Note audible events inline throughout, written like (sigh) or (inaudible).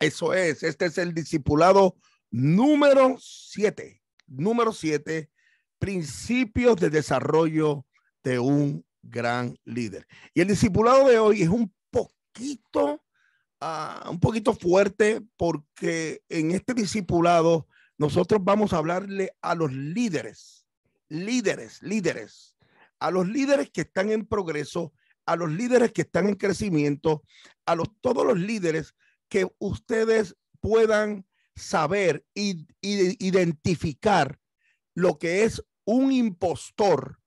Eso es, este es el discipulado número siete. Número siete, principios de desarrollo de un gran líder. Y el discipulado de hoy es un poquito, ah, un poquito fuerte porque en este discipulado nosotros vamos a hablarle a los líderes, líderes, líderes, a los líderes que están en progreso, a los líderes que están en crecimiento, a los, todos los líderes que ustedes puedan saber y, identificar lo que es un impostor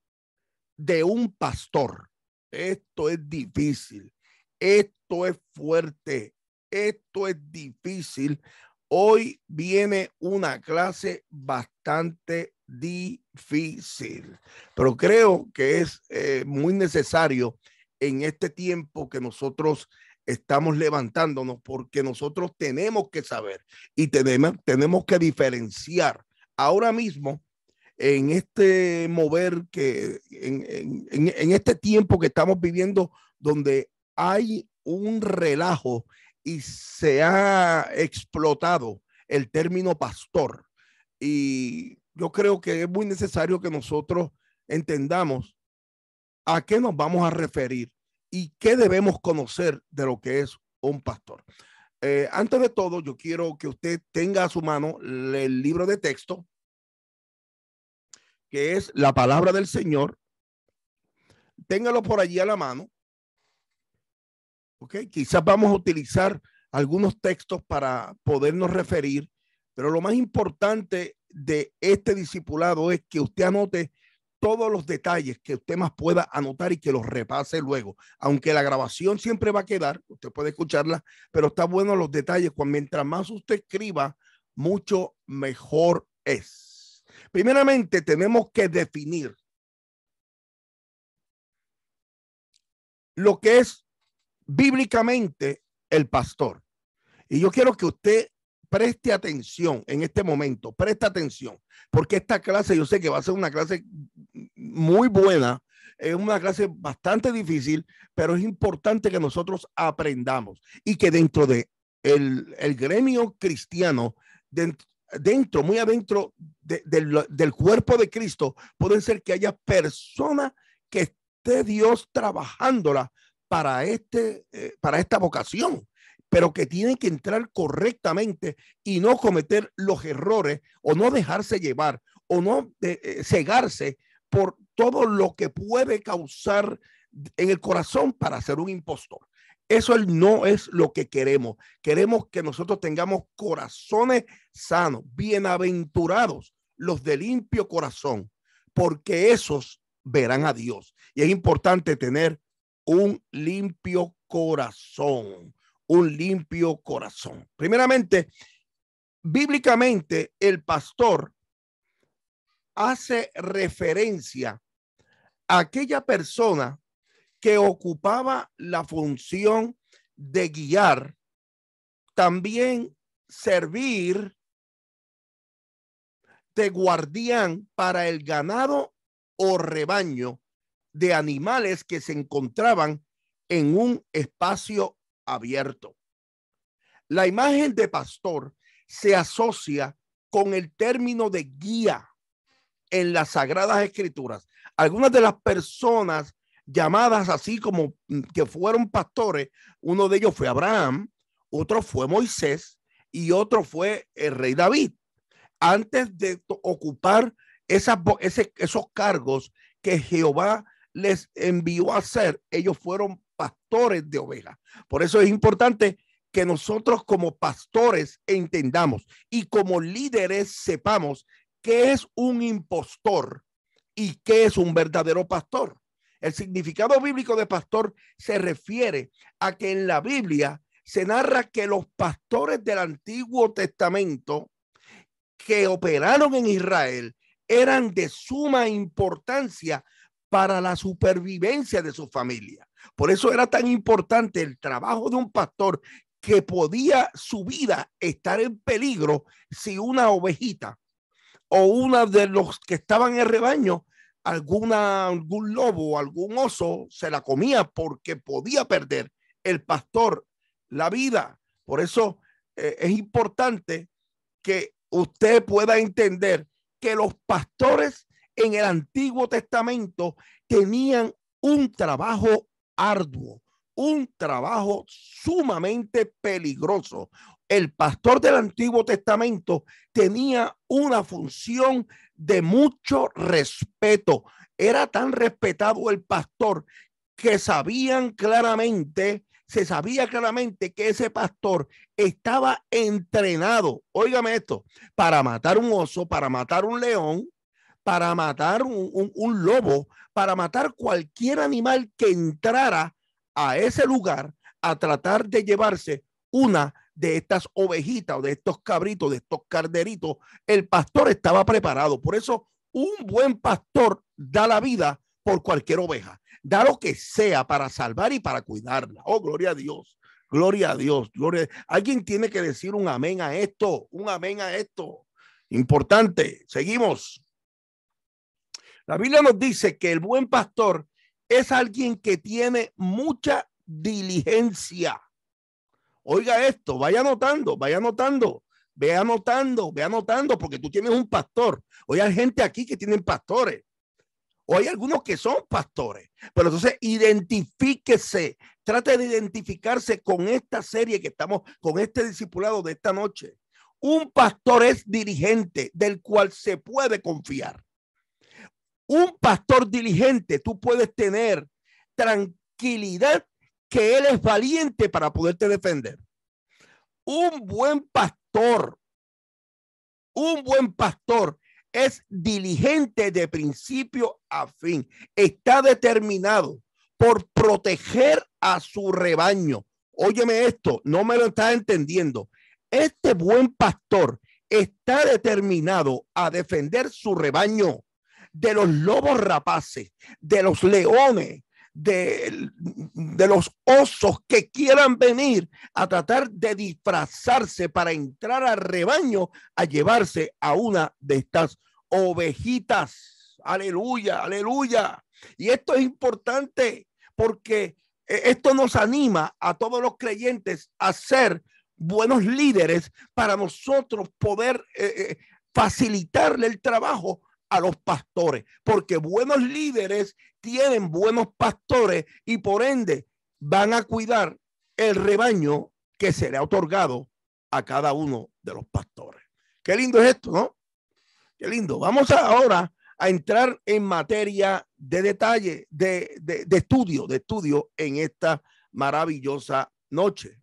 de un pastor. Esto es difícil, esto es fuerte, esto es difícil. Hoy viene una clase bastante difícil, pero creo que es eh, muy necesario en este tiempo que nosotros estamos levantándonos porque nosotros tenemos que saber y tenemos, que diferenciar ahora mismo en este mover que, en, en este tiempo que estamos viviendo donde hay un relajo y se ha explotado el término pastor. Y yo creo que es muy necesario que nosotros entendamos a qué nos vamos a referir y qué debemos conocer de lo que es un pastor. Eh, antes de todo, yo quiero que usted tenga a su mano el libro de texto, que es la palabra del Señor. Téngalo por allí a la mano. ¿Ok? Quizás vamos a utilizar algunos textos para podernos referir, pero lo más importante de este discipulado es que usted anote todos los detalles que usted más pueda anotar y que los repase luego. Aunque la grabación siempre va a quedar, usted puede escucharla, pero está bueno los detalles. Cuando, mientras más usted escriba, mucho mejor es. Primeramente, tenemos que definir lo que es bíblicamente el pastor. Y yo quiero que usted preste atención en este momento, preste atención, porque esta clase yo sé que va a ser una clase muy buena, es una clase bastante difícil, pero es importante que nosotros aprendamos y que dentro de el, gremio cristiano, dentro, muy adentro del, cuerpo de Cristo, puede ser que haya personas que esté Dios trabajándola para, este, eh, para esta vocación pero que tienen que entrar correctamente y no cometer los errores o no dejarse llevar o no eh, eh, cegarse por todo lo que puede causar en el corazón para ser un impostor. Eso no es lo que queremos. Queremos que nosotros tengamos corazones sanos, bienaventurados, los de limpio corazón, porque esos verán a Dios. Y es importante tener un limpio corazón, un limpio corazón. Primeramente, bíblicamente, el pastor hace referencia a aquella persona que ocupaba la función de guiar, también servir de guardián para el ganado o rebaño de animales que se encontraban en un espacio abierto. La imagen de pastor se asocia con el término de guía en las Sagradas Escrituras. Algunas de las personas llamadas así como mm, que fueron pastores, uno de ellos fue Abraham, otro fue Moisés y otro fue el rey David, antes de ocupar esas, esos cargos que Jehová les envió a hacer, ellos fueron pastores de ovejas. Por eso es importante que nosotros como pastores entendamos y como líderes sepamos qué es un impostor y qué es un verdadero pastor. El significado bíblico de pastor se refiere a que en la Biblia se narra que los pastores del Antiguo Testamento que operaron en Israel eran de suma importancia para la supervivencia de su familia. Por eso era tan importante el trabajo de un pastor que podía su vida estar en peligro si una ovejita o una de los que estaban en el rebaño, alguna, algún lobo, algún oso se la comía porque podía perder el pastor la vida. Por eso eh, es importante que usted pueda entender que los pastores en el Antiguo Testamento tenían un trabajo arduo, un trabajo sumamente peligroso, el pastor del Antiguo Testamento tenía una función de mucho respeto. Era tan respetado el pastor que sabían claramente, se sabía claramente que ese pastor estaba entrenado, óigame esto, para matar un oso, para matar un león, para matar un, un lobo, para matar cualquier animal que entrara a ese lugar a tratar de llevarse una de estas ovejitas o de estos cabritos, de estos carderitos, el pastor estaba preparado. Por eso un buen pastor da la vida por cualquier oveja, da lo que sea para salvar y para cuidarla. Oh, gloria a Dios, gloria a Dios, gloria. Alguien tiene que decir un amén a esto, un amén a esto. Importante, seguimos. La Biblia nos dice que el buen pastor es alguien que tiene mucha diligencia. Oiga esto, vaya anotando, vaya anotando, vea anotando, vea anotando, porque tú tienes un pastor. Hoy hay gente aquí que tienen pastores. O hay algunos que son pastores. Pero entonces identifíquese, trate de identificarse con esta serie que estamos, con este discipulado de esta noche. Un pastor es dirigente del cual se puede confiar. Un pastor diligente, tú puedes tener tranquilidad que Él es valiente para poderte defender. Un buen pastor, un buen pastor es diligente de principio a fin. Está determinado por proteger a su rebaño. Óyeme esto, no me lo estás entendiendo. Este buen pastor está determinado a defender su rebaño de los lobos rapaces, de los leones, de, los osos que quieran venir a tratar de disfrazarse para entrar al rebaño a llevarse a una de estas ovejitas. Aleluya, aleluya. Y esto es importante porque eh, esto nos anima a todos los creyentes a ser buenos líderes para nosotros poder eh, eh, facilitarle el trabajo a los pastores, porque buenos líderes tienen buenos pastores y por ende van a cuidar el rebaño que se le ha otorgado a cada uno de los pastores. Qué lindo es esto, ¿no? Qué lindo. Vamos ahora a entrar en materia de detalle, de, estudio, de estudio en esta maravillosa noche.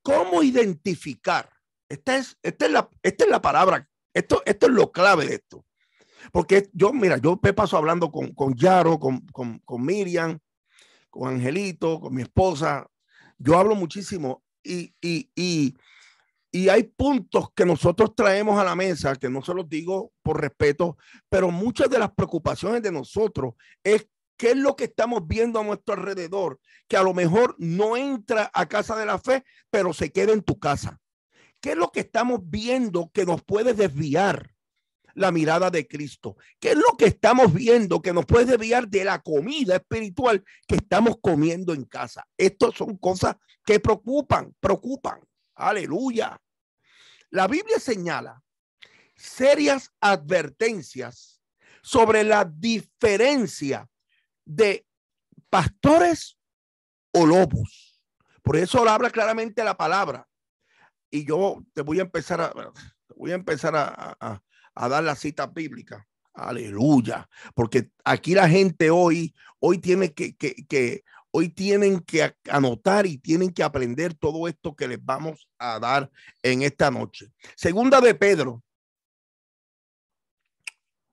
¿Cómo identificar? Esta es, esta es, la, esta es la palabra esto, es lo clave de esto. Porque yo, mira, yo paso hablando con, Yaro, con, Miriam, con Angelito, con mi esposa. Yo hablo muchísimo y, y, y, hay puntos que nosotros traemos a la mesa, que no se los digo por respeto, pero muchas de las preocupaciones de nosotros es qué es lo que estamos viendo a nuestro alrededor, que a lo mejor no entra a casa de la fe, pero se queda en tu casa. ¿Qué es lo que estamos viendo que nos puede desviar la mirada de Cristo? ¿Qué es lo que estamos viendo que nos puede desviar de la comida espiritual que estamos comiendo en casa? Estas son cosas que preocupan, preocupan. Aleluya. La Biblia señala serias advertencias sobre la diferencia de pastores o lobos. Por eso habla claramente la palabra. Y yo te voy a empezar a, voy a, empezar a, dar la cita bíblica. Aleluya. Porque aquí la gente hoy, hoy tiene que, que, hoy tienen que anotar y tienen que aprender todo esto que les vamos a dar en esta noche. Segunda de Pedro.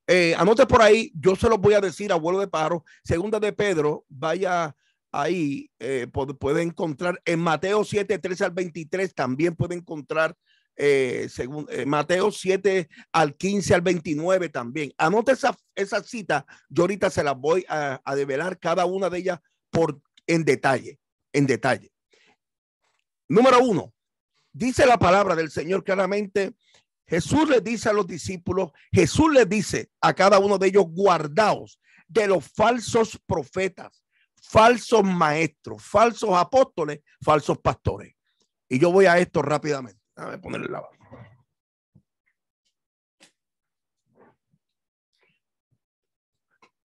Eh, anote por ahí, yo se lo voy a decir, abuelo de paro. Segunda de Pedro, vaya ahí eh, puede encontrar en Mateo 7, 13 al 23, también puede encontrar eh, según, eh, Mateo 7 al 15 al 29 también. Anota esa cita. yo ahorita se las voy a, a, develar cada una de ellas por, en detalle, en detalle. Número uno, dice la palabra del Señor claramente, Jesús le dice a los discípulos, Jesús le dice a cada uno de ellos, guardaos de los falsos profetas falsos maestros, falsos apóstoles, falsos pastores. Y yo voy a esto rápidamente. Déjame ponerle la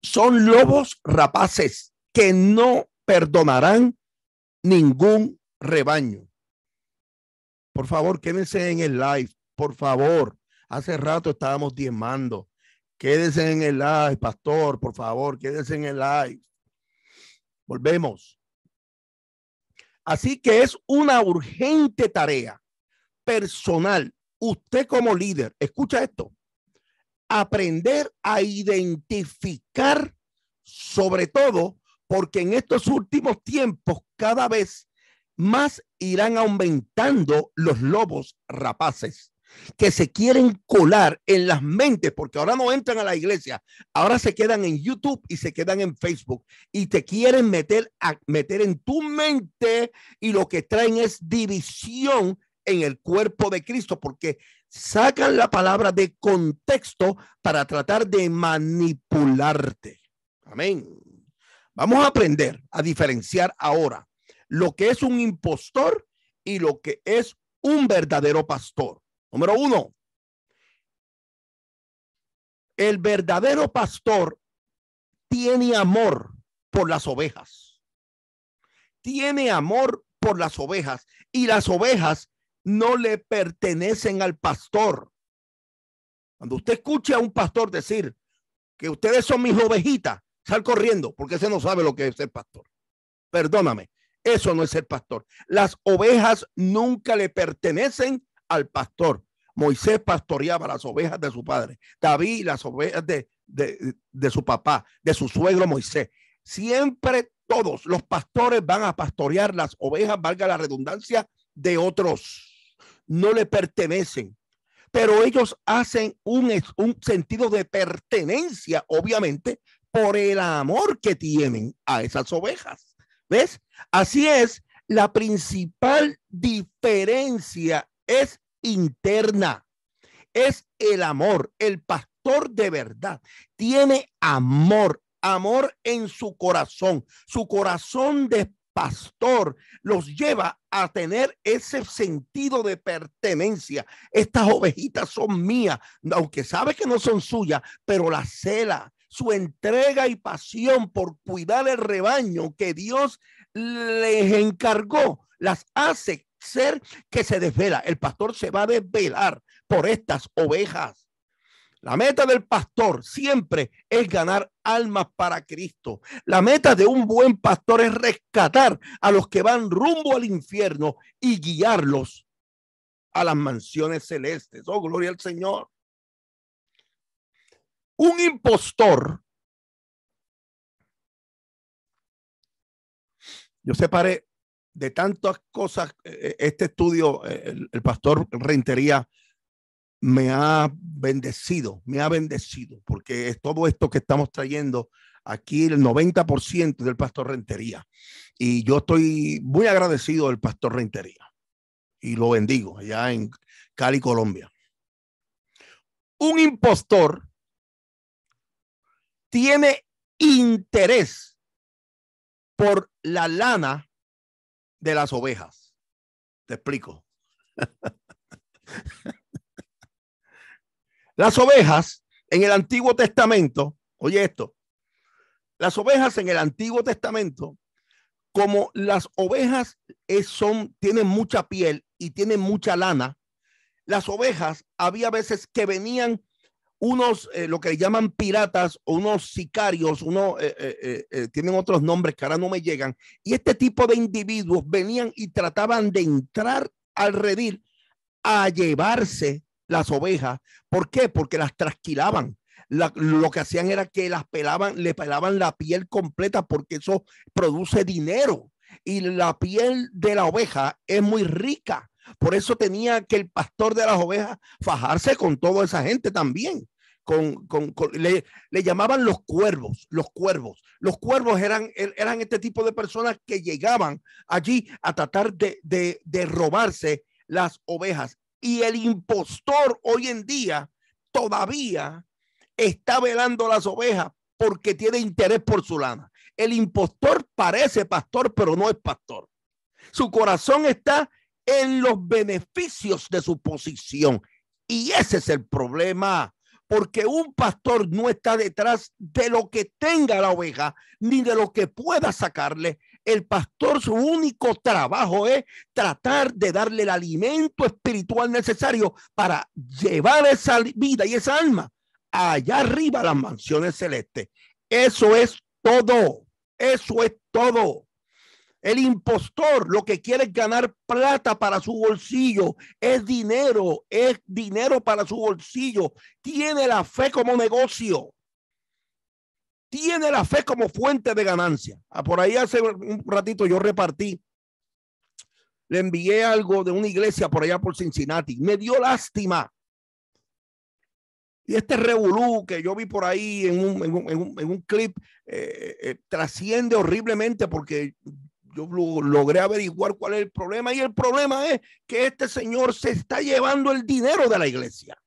Son lobos rapaces que no perdonarán ningún rebaño. Por favor, quédense en el live. Por favor, hace rato estábamos diezmando. Quédense en el live, pastor, por favor, quédense en el live. Volvemos. Así que es una urgente tarea personal. Usted como líder, escucha esto, aprender a identificar sobre todo porque en estos últimos tiempos cada vez más irán aumentando los lobos rapaces que se quieren colar en las mentes, porque ahora no entran a la iglesia, ahora se quedan en YouTube y se quedan en Facebook y te quieren meter, a, meter en tu mente y lo que traen es división en el cuerpo de Cristo, porque sacan la palabra de contexto para tratar de manipularte. Amén. Vamos a aprender a diferenciar ahora lo que es un impostor y lo que es un verdadero pastor. Número uno, el verdadero pastor tiene amor por las ovejas. Tiene amor por las ovejas y las ovejas no le pertenecen al pastor. Cuando usted escuche a un pastor decir que ustedes son mis ovejitas, sal corriendo porque ese no sabe lo que es el pastor. Perdóname, eso no es el pastor. Las ovejas nunca le pertenecen al pastor. Moisés pastoreaba las ovejas de su padre, David las ovejas de, de, su papá, de su suegro Moisés. Siempre todos los pastores van a pastorear las ovejas, valga la redundancia, de otros. No le pertenecen pero ellos hacen un, un, sentido de pertenencia, obviamente, por el amor que tienen a esas ovejas. ¿Ves? Así es, la principal diferencia es interna. Es el amor. El pastor de verdad tiene amor, amor en su corazón. Su corazón de pastor los lleva a tener ese sentido de pertenencia. Estas ovejitas son mías, aunque sabe que no son suyas, pero la cela. Su entrega y pasión por cuidar el rebaño que Dios les encargó las hace ser que se desvela. El pastor se va a desvelar por estas ovejas. La meta del pastor siempre es ganar almas para Cristo. La meta de un buen pastor es rescatar a los que van rumbo al infierno y guiarlos a las mansiones celestes. Oh, gloria al Señor. Un impostor. Yo separé de tantas cosas, eh, eh, este estudio, eh, el, pastor Rentería me ha bendecido, me ha bendecido, porque es todo esto que estamos trayendo aquí, el 90% del pastor Rentería. Y yo estoy muy agradecido del pastor Rentería y lo bendigo allá en Cali, Colombia. Un impostor tiene interés por la lana de las ovejas. Te explico. (laughs) las ovejas en el Antiguo Testamento, oye esto, las ovejas en el Antiguo Testamento, como las ovejas son, tienen mucha piel y tienen mucha lana, las ovejas había veces que venían unos, eh, lo que llaman piratas, unos sicarios, unos, eh, eh, tienen otros nombres que ahora no me llegan, y este tipo de individuos venían y trataban de entrar al redil a llevarse las ovejas. ¿Por qué? Porque las trasquilaban. lo que hacían era que las pelaban, le pelaban la piel completa porque eso produce dinero. Y la piel de la oveja es muy rica. Por eso tenía que el pastor de las ovejas fajarse con toda esa gente también con, le, llamaban los cuervos, los cuervos. Los cuervos eran, er, eran este tipo de personas que llegaban allí a tratar de, de, de robarse las ovejas. Y el impostor hoy en día todavía está velando las ovejas porque tiene interés por su lana. El impostor parece pastor, pero no es pastor. Su corazón está en los beneficios de su posición. Y ese es el problema porque un pastor no está detrás de lo que tenga la oveja ni de lo que pueda sacarle. El pastor su único trabajo es tratar de darle el alimento espiritual necesario para llevar esa vida y esa alma allá arriba a las mansiones celestes. Eso es todo. Eso es todo. El impostor lo que quiere es ganar plata para su bolsillo, es dinero, es dinero para su bolsillo. Tiene la fe como negocio. Tiene la fe como fuente de ganancia. Ah, por ahí hace un ratito yo repartí, le envié algo de una iglesia por allá por Cincinnati. Me dio lástima. Y este revolú que yo vi por ahí en un, clip eh, eh, trasciende horriblemente porque yo logré averiguar cuál es el problema y el problema es que este señor se está llevando el dinero de la iglesia.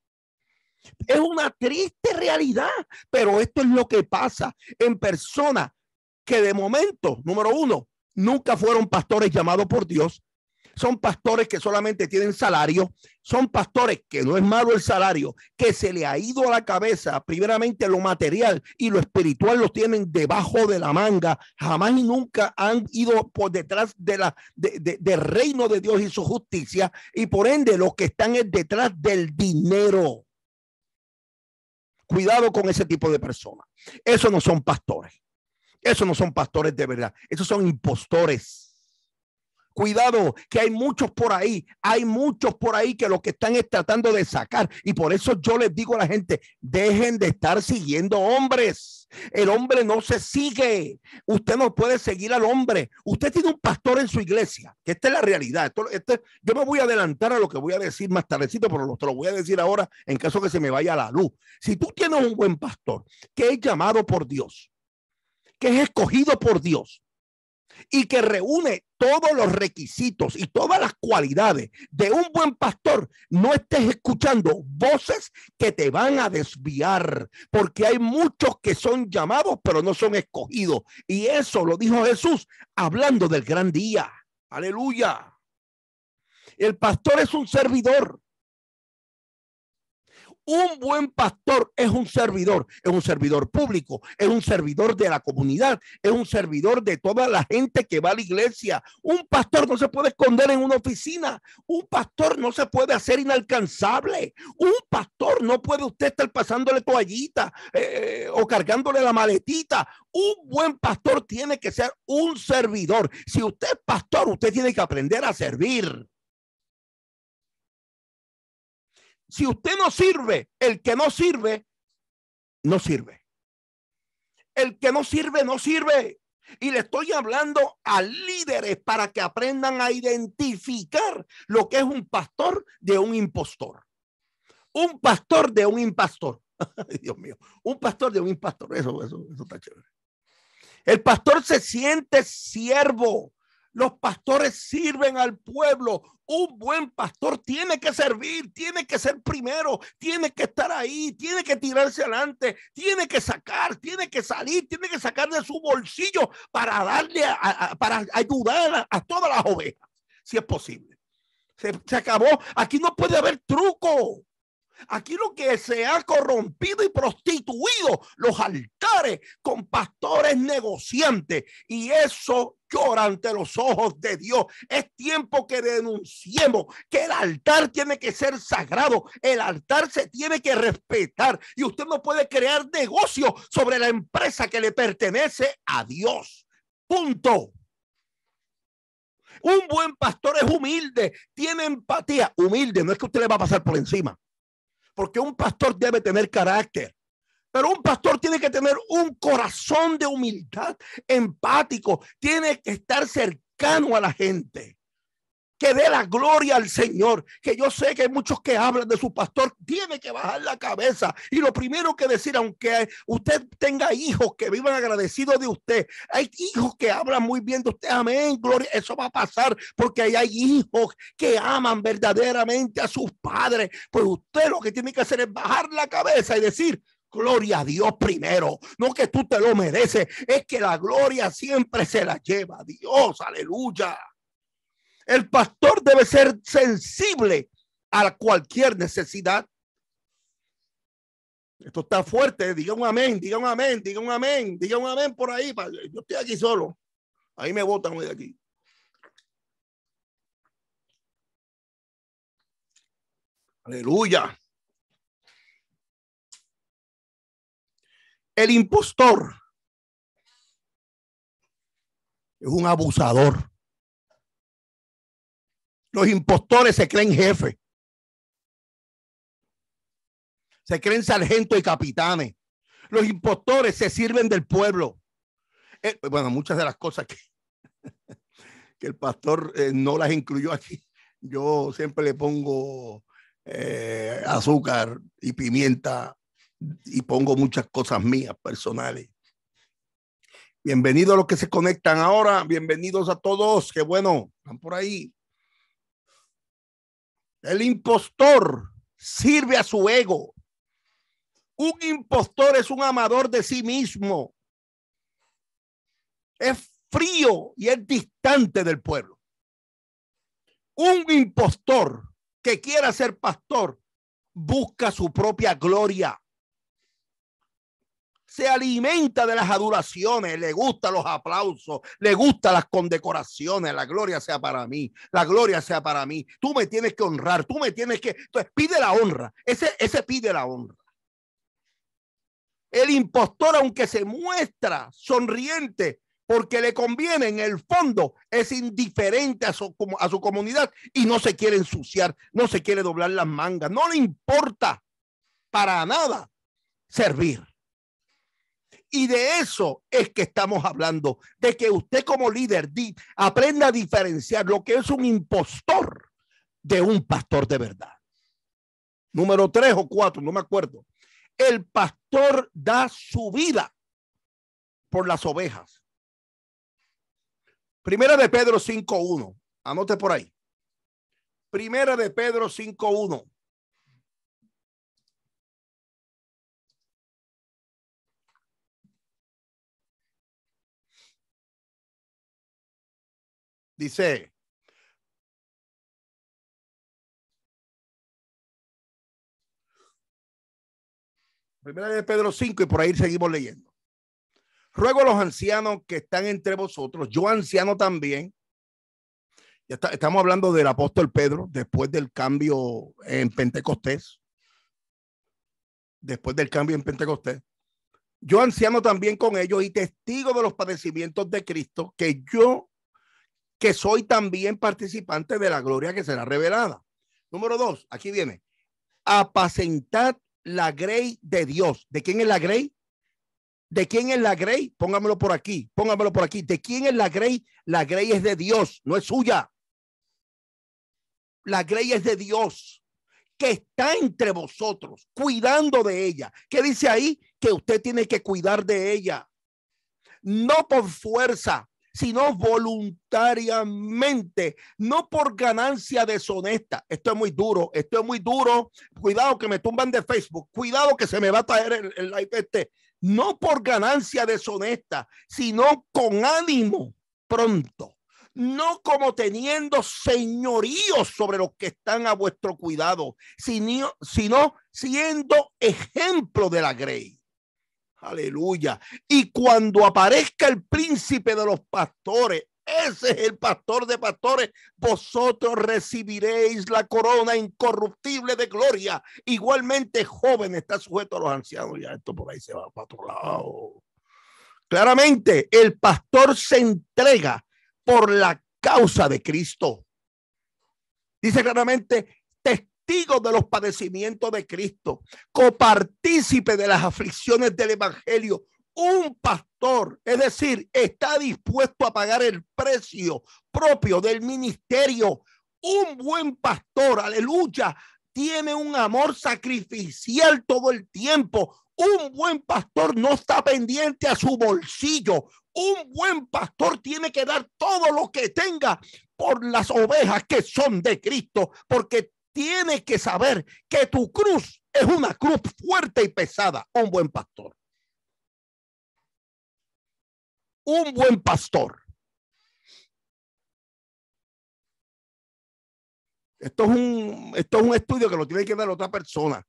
Es una triste realidad, pero esto es lo que pasa en personas que de momento, número uno, nunca fueron pastores llamados por Dios son pastores que solamente tienen salario, son pastores que no es malo el salario, que se le ha ido a la cabeza primeramente lo material y lo espiritual lo tienen debajo de la manga, jamás y nunca han ido por detrás de la, del reino de Dios y su justicia y por ende los que están detrás del dinero. Cuidado con ese tipo de personas. Esos no son pastores. Esos no son pastores de verdad. Esos son impostores. Cuidado, que hay muchos por ahí, hay muchos por ahí que lo que están es tratando de sacar. Y por eso yo les digo a la gente, dejen de estar siguiendo hombres. El hombre no se sigue. Usted no puede seguir al hombre. Usted tiene un pastor en su iglesia, que esta es la realidad. Esto, yo me voy a adelantar a lo que voy a decir más tardecito, pero lo, lo voy a decir ahora en caso que se me vaya la luz. Si tú tienes un buen pastor que es llamado por Dios, que es escogido por Dios, y que reúne todos los requisitos y todas las cualidades de un buen pastor, no estés escuchando voces que te van a desviar, porque hay muchos que son llamados pero no son escogidos. Y eso lo dijo Jesús hablando del gran día. Aleluya. El pastor es un servidor. Un buen pastor es un servidor, es un servidor público, es un servidor de la comunidad, es un servidor de toda la gente que va a la iglesia. Un pastor no se puede esconder en una oficina, un pastor no se puede hacer inalcanzable, un pastor no puede usted estar pasándole toallita eh, eh, o cargándole la maletita. Un buen pastor tiene que ser un servidor. Si usted es pastor, usted tiene que aprender a servir. si usted no sirve, el que no sirve, no sirve. El que no sirve, no sirve. Y le estoy hablando a líderes para que aprendan a identificar lo que es un pastor de un impostor. Un pastor de un impostor. (laughs) Dios mío, un pastor de un impostor. Eso, eso está chévere. El pastor se siente siervo. Los pastores sirven al pueblo. Un buen pastor tiene que servir, tiene que ser primero, tiene que estar ahí, tiene que tirarse adelante, tiene que sacar, tiene que salir, tiene que sacar de su bolsillo para darle, para ayudar a, todas las ovejas, si es posible. Se, se acabó. Aquí no puede haber truco. Aquí lo que se ha corrompido y prostituido los altares con pastores negociantes. Y eso ante los ojos de Dios. Es tiempo que denunciemos que el altar tiene que ser sagrado. El altar se tiene que respetar y usted no puede crear negocio sobre la empresa que le pertenece a Dios. Punto. Un buen pastor es humilde, tiene empatía. Humilde, no es que usted le va a pasar por encima. Porque un pastor debe tener carácter. Pero un pastor tiene que tener un corazón de humildad, empático, tiene que estar cercano a la gente. Que dé la gloria al Señor, que yo sé que hay muchos que hablan de su pastor, tiene que bajar la cabeza. Y lo primero que decir, aunque usted tenga hijos que vivan agradecidos de usted, hay hijos que hablan muy bien de usted, amén, gloria, eso va a pasar porque hay hijos que aman verdaderamente a sus padres. Pues usted lo que tiene que hacer es bajar la cabeza y decir, gloria a Dios primero. No que tú te lo mereces, es que la gloria siempre se la lleva Dios. Aleluya. El pastor debe ser sensible a cualquier necesidad. Esto está fuerte. Diga un amén, diga un amén, diga un amén, diga un amén por ahí. Yo estoy aquí solo. Ahí me botan hoy de aquí. Aleluya. El impostor es un abusador. Los impostores se creen jefe, Se creen sargentos y capitanes. Los impostores se sirven del pueblo. Eh, bueno, muchas de las cosas que, (laughs) que el pastor eh, no las incluyó aquí. Yo siempre le pongo eh, azúcar y pimienta y pongo muchas cosas mías personales. Bienvenidos a los que se conectan ahora, bienvenidos a todos, que bueno, están por ahí. El impostor sirve a su ego. Un impostor es un amador de sí mismo. Es frío y es distante del pueblo. Un impostor que quiera ser pastor busca su propia gloria se alimenta de las adulaciones, le gustan los aplausos, le gustan las condecoraciones, la gloria sea para mí, la gloria sea para mí. Tú me tienes que honrar, tú me tienes que... Entonces, pide la honra, ese, ese pide la honra. El impostor, aunque se muestra sonriente, porque le conviene en el fondo, es indiferente a su comunidad y no se quiere ensuciar, no se quiere doblar las mangas, no le importa para nada servir. Y de eso es que estamos hablando, de que usted como líder aprenda a diferenciar lo que es un impostor de un pastor de verdad. Número tres o cuatro, no me acuerdo. El pastor da su vida por las ovejas. Primera de Pedro 5.1. Anote por ahí. Primera de Pedro 5.1. Dice, primera de Pedro 5 y por ahí seguimos leyendo. Ruego a los ancianos que están entre vosotros, yo anciano también, ya estamos hablando del apóstol Pedro después del cambio en Pentecostés, después del cambio en Pentecostés, yo anciano también con ellos y testigo de los padecimientos de Cristo, que yo que soy también participante de la gloria que será revelada. Número dos, aquí viene, apacentad la grey de Dios. ¿De quién es la grey? ¿De quién es la grey? Póngamelo por aquí, póngamelo por aquí. ¿De quién es la grey? La grey es de Dios, no es suya. La grey es de Dios, que está entre vosotros, cuidando de ella. ¿Qué dice ahí? Que usted tiene que cuidar de ella. No por fuerza, sino voluntariamente, no por ganancia deshonesta. Esto es muy duro, esto es muy duro. Cuidado que me tumban de Facebook, cuidado que se me va a traer el, el este. No por ganancia deshonesta, sino con ánimo pronto no como teniendo señorío sobre los que están a vuestro cuidado, sino, sino siendo ejemplo de la grey. Aleluya. Y cuando aparezca el príncipe de los pastores, ese es el pastor de pastores. Vosotros recibiréis la corona incorruptible de gloria. Igualmente, joven está sujeto a los ancianos. Ya esto por ahí se va para otro lado. Claramente, el pastor se entrega por la causa de Cristo. Dice claramente, te de los padecimientos de Cristo, copartícipe de las aflicciones del Evangelio, un pastor, es decir, está dispuesto a pagar el precio propio del ministerio. Un buen pastor, aleluya, tiene un amor sacrificial todo el tiempo. Un buen pastor no está pendiente a su bolsillo. Un buen pastor tiene que dar todo lo que tenga por las ovejas que son de Cristo, porque tienes que saber que tu cruz es una cruz fuerte y pesada, un buen pastor. Un buen pastor. Esto es un, esto es un estudio que lo tiene que dar otra persona,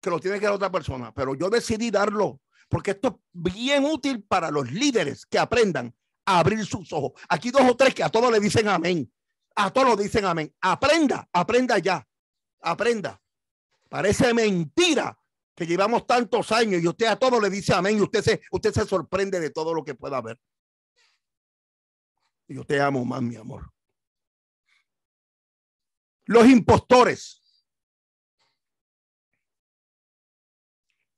que lo tiene que dar otra persona, pero yo decidí darlo porque esto es bien útil para los líderes que aprendan a abrir sus ojos. Aquí dos o tres que a todos le dicen amén. A todos dicen amén. Aprenda, aprenda ya aprenda. Parece mentira que llevamos tantos años y usted a todos le dice amén y usted se, usted se sorprende de todo lo que pueda haber. Y yo te amo más, mi amor. Los impostores.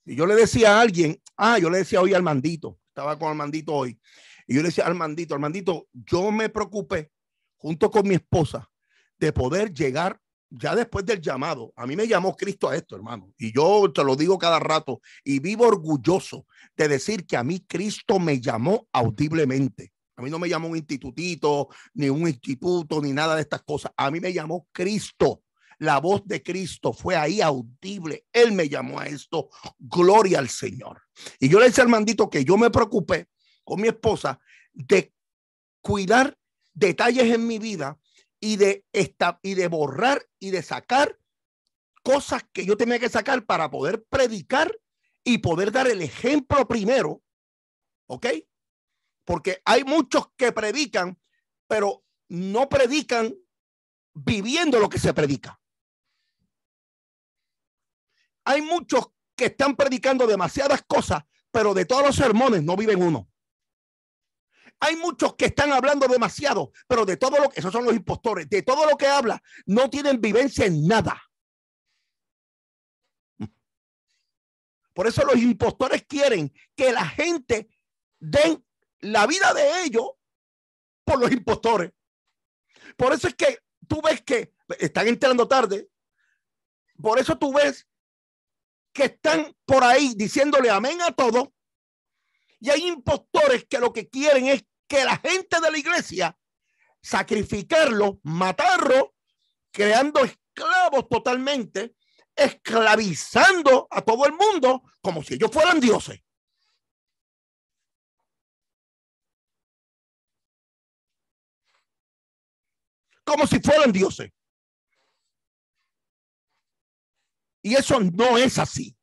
Y yo le decía a alguien, ah, yo le decía hoy al mandito, estaba con el mandito hoy, y yo le decía al mandito, al mandito yo me preocupé junto con mi esposa de poder llegar ya después del llamado, a mí me llamó Cristo a esto, hermano, y yo te lo digo cada rato, y vivo orgulloso de decir que a mí Cristo me llamó audiblemente. A mí no me llamó un institutito, ni un instituto, ni nada de estas cosas. A mí me llamó Cristo. La voz de Cristo fue ahí audible. Él me llamó a esto. Gloria al Señor. Y yo le dije al mandito que yo me preocupé con mi esposa de cuidar detalles en mi vida y de, esta, y de borrar y de sacar cosas que yo tenía que sacar para poder predicar y poder dar el ejemplo primero. ¿Ok? Porque hay muchos que predican, pero no predican viviendo lo que se predica. Hay muchos que están predicando demasiadas cosas, pero de todos los sermones no viven uno. Hay muchos que están hablando demasiado, pero de todo lo que, esos son los impostores, de todo lo que habla, no tienen vivencia en nada. Por eso los impostores quieren que la gente den la vida de ellos por los impostores. Por eso es que tú ves que están entrando tarde. Por eso tú ves que están por ahí diciéndole amén a todos. Y hay impostores que lo que quieren es que la gente de la iglesia sacrificarlo, matarlo, creando esclavos totalmente, esclavizando a todo el mundo como si ellos fueran dioses. Como si fueran dioses. Y eso no es así.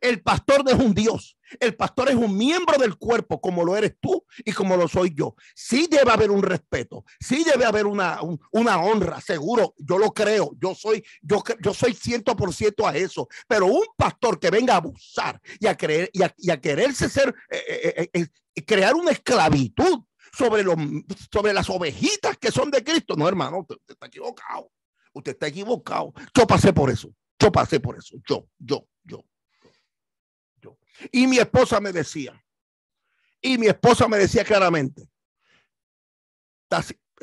El pastor no es un Dios. El pastor es un miembro del cuerpo, como lo eres tú y como lo soy yo. Sí debe haber un respeto, sí debe haber una, una honra, seguro. Yo lo creo. Yo soy, yo, yo soy ciento por ciento a eso. Pero un pastor que venga a abusar y a creer y a, quererse ser, eh, eh, eh, crear una esclavitud sobre, los, sobre las ovejitas que son de Cristo. No, hermano, usted está equivocado. Usted está equivocado. Yo pasé por eso. Yo pasé por eso. Yo, yo. Y mi esposa me decía, y mi esposa me decía claramente,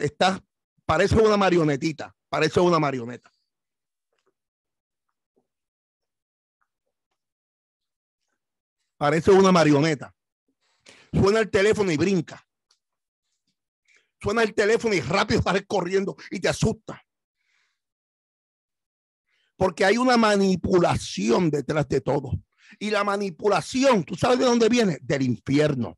estás, parece una marionetita, parece una marioneta. Parece una marioneta. Suena el teléfono y brinca. Suena el teléfono y rápido vas corriendo y te asusta. Porque hay una manipulación detrás de todo. Y la manipulación, ¿tú sabes de dónde viene? Del infierno.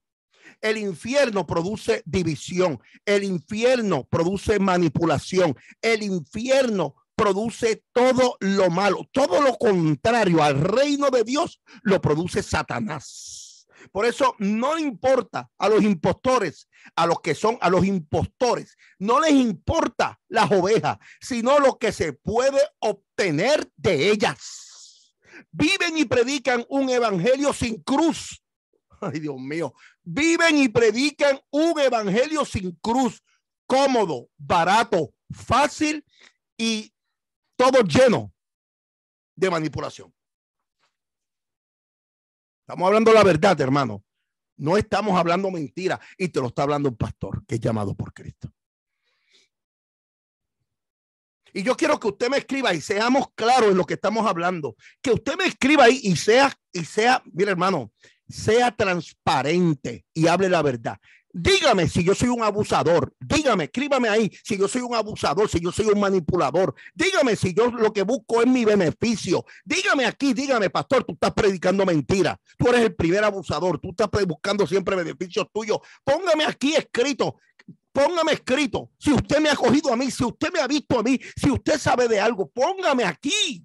El infierno produce división, el infierno produce manipulación, el infierno produce todo lo malo, todo lo contrario al reino de Dios lo produce Satanás. Por eso no importa a los impostores, a los que son, a los impostores, no les importa las ovejas, sino lo que se puede obtener de ellas viven y predican un evangelio sin cruz. (laughs) Ay, Dios mío, viven y predican un evangelio sin cruz, cómodo, barato, fácil y todo lleno de manipulación. Estamos hablando la verdad, hermano. No estamos hablando mentira y te lo está hablando un pastor que es llamado por Cristo. Y yo quiero que usted me escriba y seamos claros en lo que estamos hablando. Que usted me escriba ahí y sea, y sea, mire hermano, sea transparente y hable la verdad. Dígame si yo soy un abusador. Dígame, escríbame ahí si yo soy un abusador, si yo soy un manipulador. Dígame si yo lo que busco es mi beneficio. Dígame aquí, dígame, pastor, tú estás predicando mentira. Tú eres el primer abusador. Tú estás buscando siempre beneficios tuyos. Póngame aquí escrito póngame escrito. Si usted me ha cogido a mí, si usted me ha visto a mí, si usted sabe de algo, póngame aquí.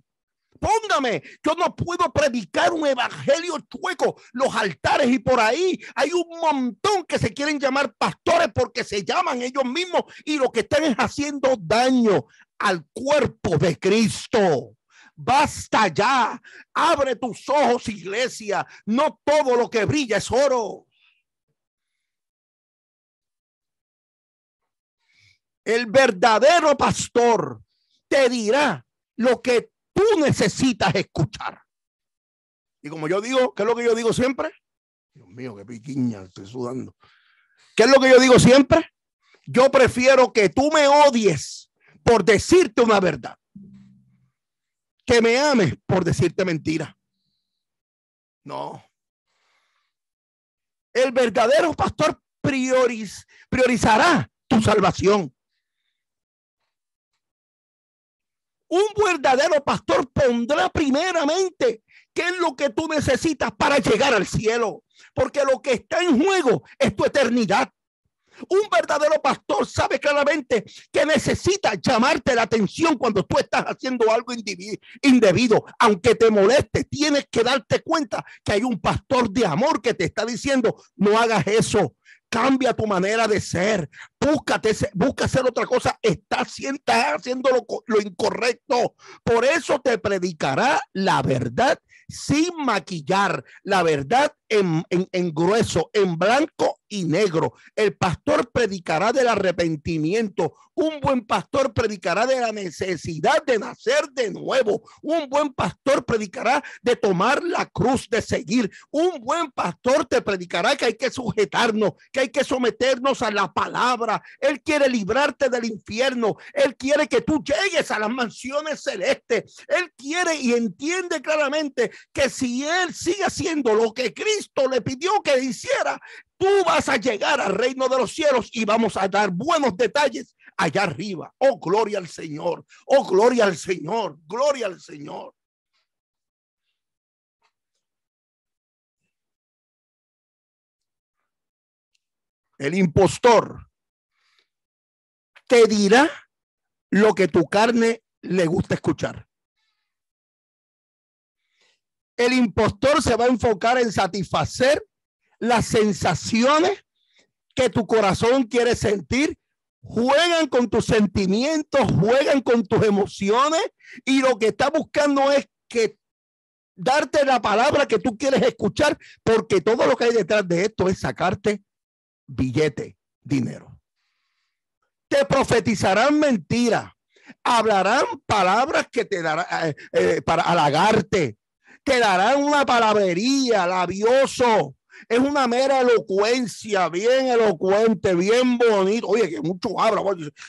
Póngame, yo no puedo predicar un evangelio chueco, los altares y por ahí hay un montón que se quieren llamar pastores porque se llaman ellos mismos y lo que están es haciendo daño al cuerpo de Cristo. Basta ya, abre tus ojos, iglesia, no todo lo que brilla es oro. El verdadero pastor te dirá lo que tú necesitas escuchar. Y como yo digo, ¿qué es lo que yo digo siempre? Dios mío, qué piquiña, estoy sudando. ¿Qué es lo que yo digo siempre? Yo prefiero que tú me odies por decirte una verdad. Que me ames por decirte mentira. No. El verdadero pastor priorizará tu salvación. Un verdadero pastor pondrá primeramente qué es lo que tú necesitas para llegar al cielo, porque lo que está en juego es tu eternidad. Un verdadero pastor sabe claramente que necesita llamarte la atención cuando tú estás haciendo algo indebido. Aunque te moleste, tienes que darte cuenta que hay un pastor de amor que te está diciendo, no hagas eso, Cambia tu manera de ser. Búscate, busca hacer otra cosa. Estás, haciendo lo incorrecto. Por eso te predicará la verdad sin maquillar, la verdad en, grueso, en blanco y negro. El pastor predicará del arrepentimiento. Un buen pastor predicará de la necesidad de nacer de nuevo. Un buen pastor predicará de tomar la cruz, de seguir. Un buen pastor te predicará que hay que sujetarnos, que hay que someternos a la palabra. Él quiere librarte del infierno. Él quiere que tú llegues a las mansiones celestes. Él quiere y entiende claramente que si él sigue haciendo lo que Cristo le pidió que hiciera, tú vas a llegar al reino de los cielos y vamos a dar buenos detalles allá arriba. Oh, gloria al Señor. Oh, gloria al Señor. Gloria al Señor. El impostor te dirá lo que tu carne le gusta escuchar el impostor se va a enfocar en satisfacer las sensaciones que tu corazón quiere sentir. Juegan con tus sentimientos, juegan con tus emociones y lo que está buscando es que darte la palabra que tú quieres escuchar, porque todo lo que hay detrás de esto es sacarte billete, dinero. Te profetizarán mentiras, hablarán palabras que te darán eh, eh, para halagarte, quedará una palabrería, labioso. Es una mera elocuencia, bien elocuente, bien bonito. Oye, que mucho habla.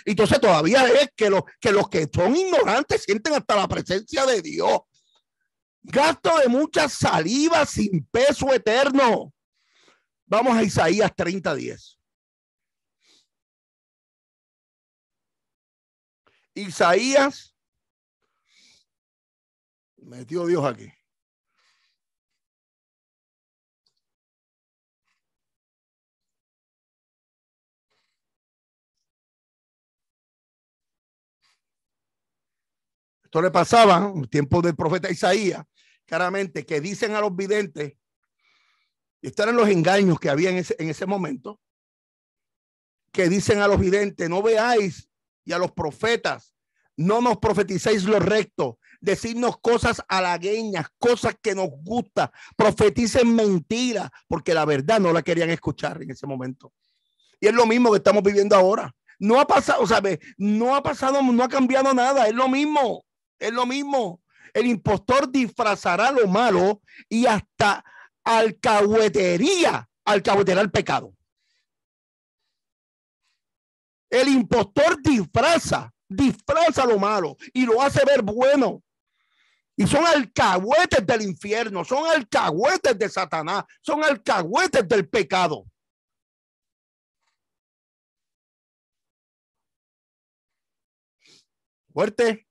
Y entonces todavía es que los, que los que son ignorantes sienten hasta la presencia de Dios. Gasto de mucha saliva sin peso eterno. Vamos a Isaías 30:10. Isaías, metió Dios aquí. le pasaba en el tiempo del profeta Isaías, claramente, que dicen a los videntes, y estos los engaños que había en ese, en ese momento, que dicen a los videntes, no veáis, y a los profetas, no nos profeticéis lo recto, decirnos cosas halagueñas, cosas que nos gusta, profeticen mentiras, porque la verdad no la querían escuchar en ese momento. Y es lo mismo que estamos viviendo ahora. No ha pasado, ¿sabes? No ha pasado, no ha cambiado nada, es lo mismo. Es lo mismo. El impostor disfrazará lo malo y hasta alcahuetería, alcahueterá el pecado. El impostor disfraza, disfraza lo malo y lo hace ver bueno. Y son alcahuetes del infierno, son alcahuetes de Satanás, son alcahuetes del pecado. Fuerte.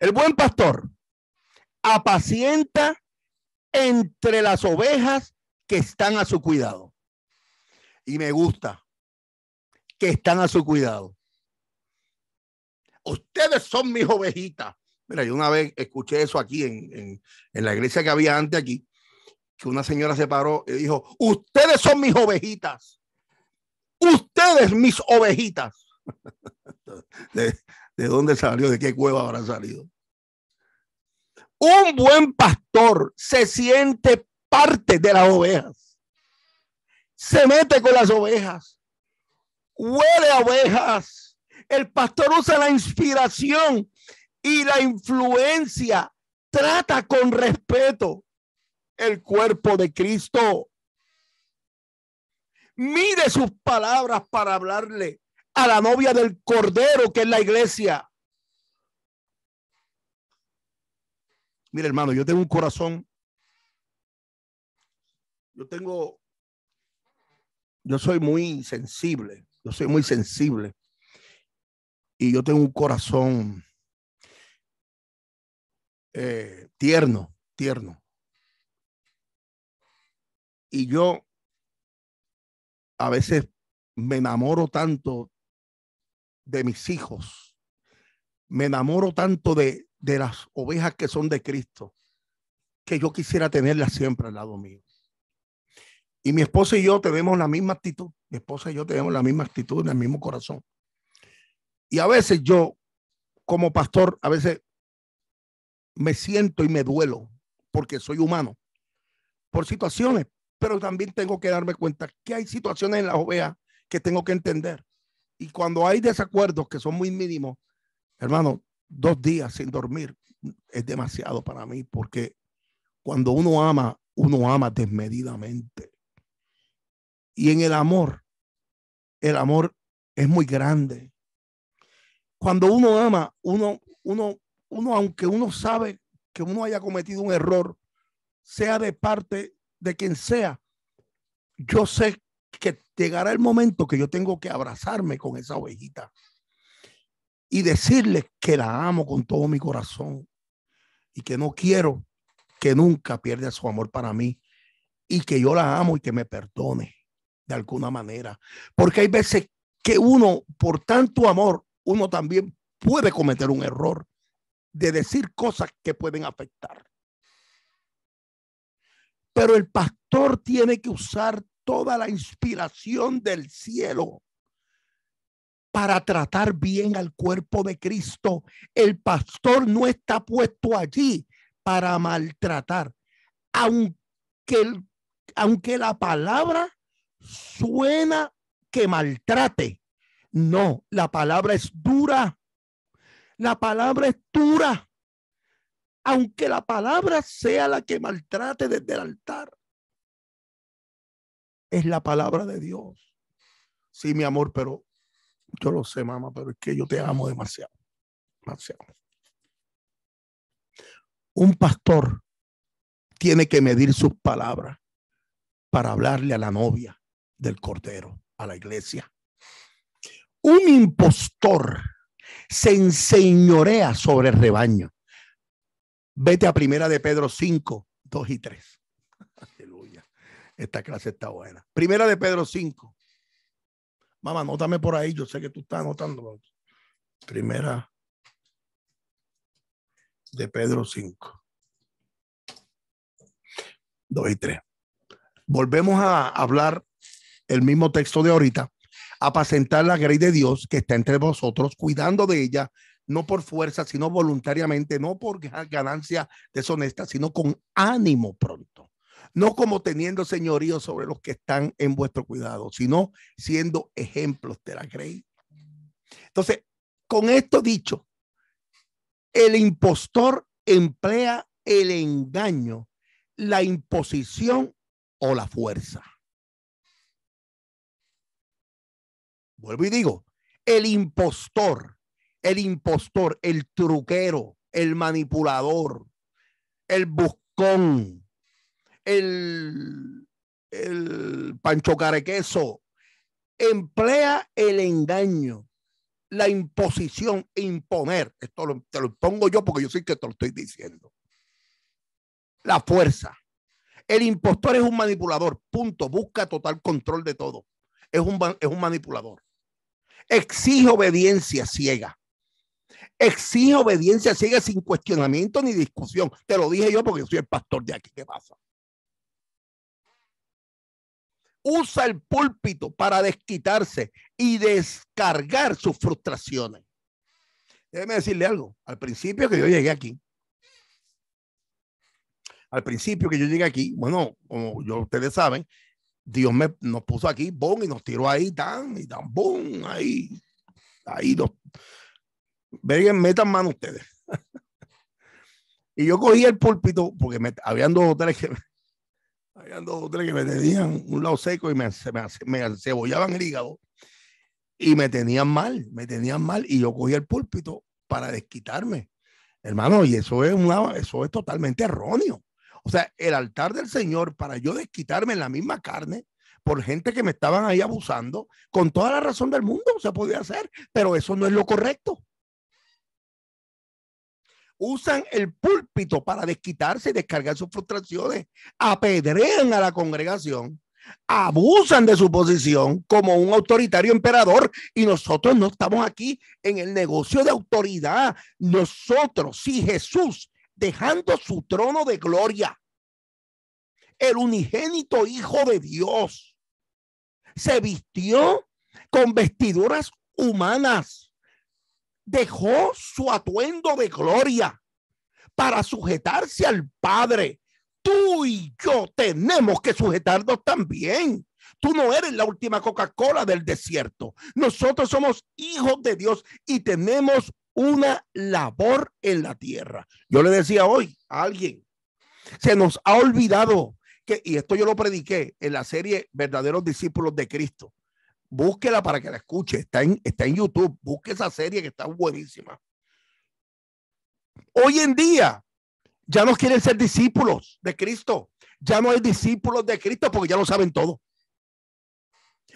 El buen pastor apacienta entre las ovejas que están a su cuidado. Y me gusta que están a su cuidado. Ustedes son mis ovejitas. Mira, yo una vez escuché eso aquí en, la iglesia que había antes aquí, que una señora se paró y dijo, ustedes son mis ovejitas. Ustedes mis ovejitas. (laughs) ¿De dónde salió? ¿De qué cueva habrá salido? Un buen pastor se siente parte de las ovejas. Se mete con las ovejas. Huele a ovejas. El pastor usa la inspiración y la influencia. Trata con respeto el cuerpo de Cristo. mide sus palabras para hablarle la novia del Cordero, que es la iglesia. Mire, hermano, yo tengo un corazón. Yo tengo. Yo soy muy sensible. Yo soy muy sensible. Y yo tengo un corazón eh, tierno, tierno. Y yo a veces me enamoro tanto de mis hijos. Me enamoro tanto de, de las ovejas que son de Cristo, que yo quisiera tenerlas siempre al lado mío. Y mi esposa y yo tenemos la misma actitud. Mi esposa y yo tenemos la misma actitud, el mismo corazón. Y a veces yo, como pastor, a veces me siento y me duelo porque soy humano por situaciones, pero también tengo que darme cuenta que hay situaciones en la oveja que tengo que entender. Y cuando hay desacuerdos que son muy mínimos, hermano, dos días sin dormir es demasiado para mí porque cuando uno ama, uno ama desmedidamente. Y en el amor, el amor es muy grande. Cuando uno ama, uno, uno, uno, aunque uno sabe que uno haya cometido un error, sea de parte de quien sea, yo sé que llegará el momento que yo tengo que abrazarme con esa ovejita y decirle que la amo con todo mi corazón y que no quiero que nunca pierda su amor para mí y que yo la amo y que me perdone de alguna manera. Porque hay veces que uno, por tanto amor, uno también puede cometer un error de decir cosas que pueden afectar. Pero el pastor tiene que usar toda la inspiración del cielo para tratar bien al cuerpo de Cristo. El pastor no está puesto allí para maltratar, aunque, aunque la palabra suena que maltrate. No, la palabra es dura. La palabra es dura. Aunque la palabra sea la que maltrate desde el altar es la palabra de Dios. Sí, mi amor, pero yo lo sé, mamá, pero es que yo te amo demasiado. Demasiado. Un pastor tiene que medir sus palabras para hablarle a la novia del cordero, a la iglesia. Un impostor se enseñorea sobre el rebaño. Vete a primera de Pedro 5, 2 y 3. Esta clase está buena. Primera de Pedro 5. Mamá, anótame por ahí. Yo sé que tú estás anotando. Primera de Pedro 5. Dos y tres. Volvemos a hablar el mismo texto de ahorita. Apacentar la gracia de Dios que está entre vosotros, cuidando de ella, no por fuerza, sino voluntariamente, no por ganancia deshonesta, sino con ánimo pronto no como teniendo señorío sobre los que están en vuestro cuidado, sino siendo ejemplos de la grey. Entonces, con esto dicho, el impostor emplea el engaño, la imposición o la fuerza. Vuelvo y digo, el impostor, el impostor, el truquero, el manipulador, el buscón, el, Pancho Carequeso, emplea el engaño, la imposición, imponer. Esto te lo pongo yo porque yo sí que te lo estoy diciendo. La fuerza. El impostor es un manipulador, punto. Busca total control de todo. Es un, es un manipulador. Exige obediencia ciega. Exige obediencia ciega sin cuestionamiento ni discusión. Te lo dije yo porque yo soy el pastor de aquí. ¿Qué pasa? usa el púlpito para desquitarse y descargar sus frustraciones. Déjeme decirle algo. Al principio que yo llegué aquí, al principio que yo llegué aquí, bueno, como yo, ustedes saben, Dios me, nos puso aquí, boom, y nos tiró ahí, tan, y tan, boom, ahí, ahí, dos. Vengan, metan mano ustedes. (laughs) y yo cogí el púlpito, porque me, habían dos o tres que que me tenían un lado seco y me, me, cebollaban el hígado y me tenían mal, me tenían mal y yo cogí el púlpito para desquitarme. Hermano, y eso es, una, eso es totalmente erróneo. O sea, el altar del Señor para yo desquitarme en la misma carne por gente que me estaban ahí abusando, con toda la razón del mundo se podía hacer, pero eso no es lo correcto usan el púlpito para desquitarse y descargar sus frustraciones, apedrean a la congregación, abusan de su posición como un autoritario emperador y nosotros no estamos aquí en el negocio de autoridad. Nosotros, si Jesús, dejando su trono de gloria, el unigénito Hijo de Dios, se vistió con vestiduras humanas dejó su atuendo de gloria para sujetarse al Padre. Tú y yo tenemos que sujetarnos también. Tú no eres la última Coca-Cola del desierto. Nosotros somos hijos de Dios y tenemos una labor en la tierra. Yo le decía hoy a alguien, se nos ha olvidado que, y esto yo lo prediqué en la serie Verdaderos Discípulos de Cristo, búsquela para que la escuche. Está en, está en YouTube. Busque esa serie que está buenísima. Hoy en día ya no quieren ser discípulos de Cristo. Ya no hay discípulos de Cristo porque ya lo saben todo.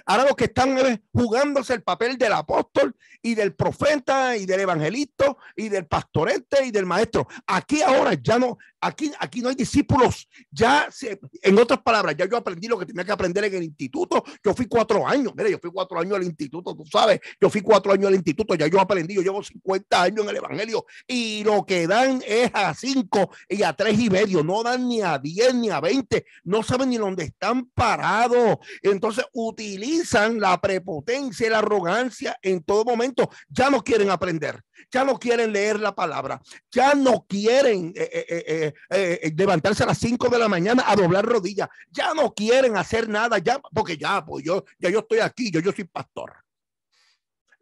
Ahora los que están eh, jugándose el papel del apóstol y del profeta y del evangelista y del pastorente y del maestro. Aquí ahora ya no, aquí, aquí no hay discípulos. Ya, en otras palabras, ya yo aprendí lo que tenía que aprender en el instituto. Yo fui cuatro años, mire, yo fui cuatro años al instituto, tú sabes, yo fui cuatro años al instituto, ya yo aprendí, yo llevo 50 años en el evangelio y lo que dan es a cinco y a tres y medio, no dan ni a diez ni a veinte, no saben ni dónde están parados. Entonces, utilizan la prepotencia y la arrogancia en todo momento. Ya no quieren aprender, ya no quieren leer la palabra, ya no quieren eh, eh, eh, levantarse a las 5 de la mañana a doblar rodillas, ya no quieren hacer nada, ya, porque ya, pues yo, ya yo estoy aquí, yo, yo soy pastor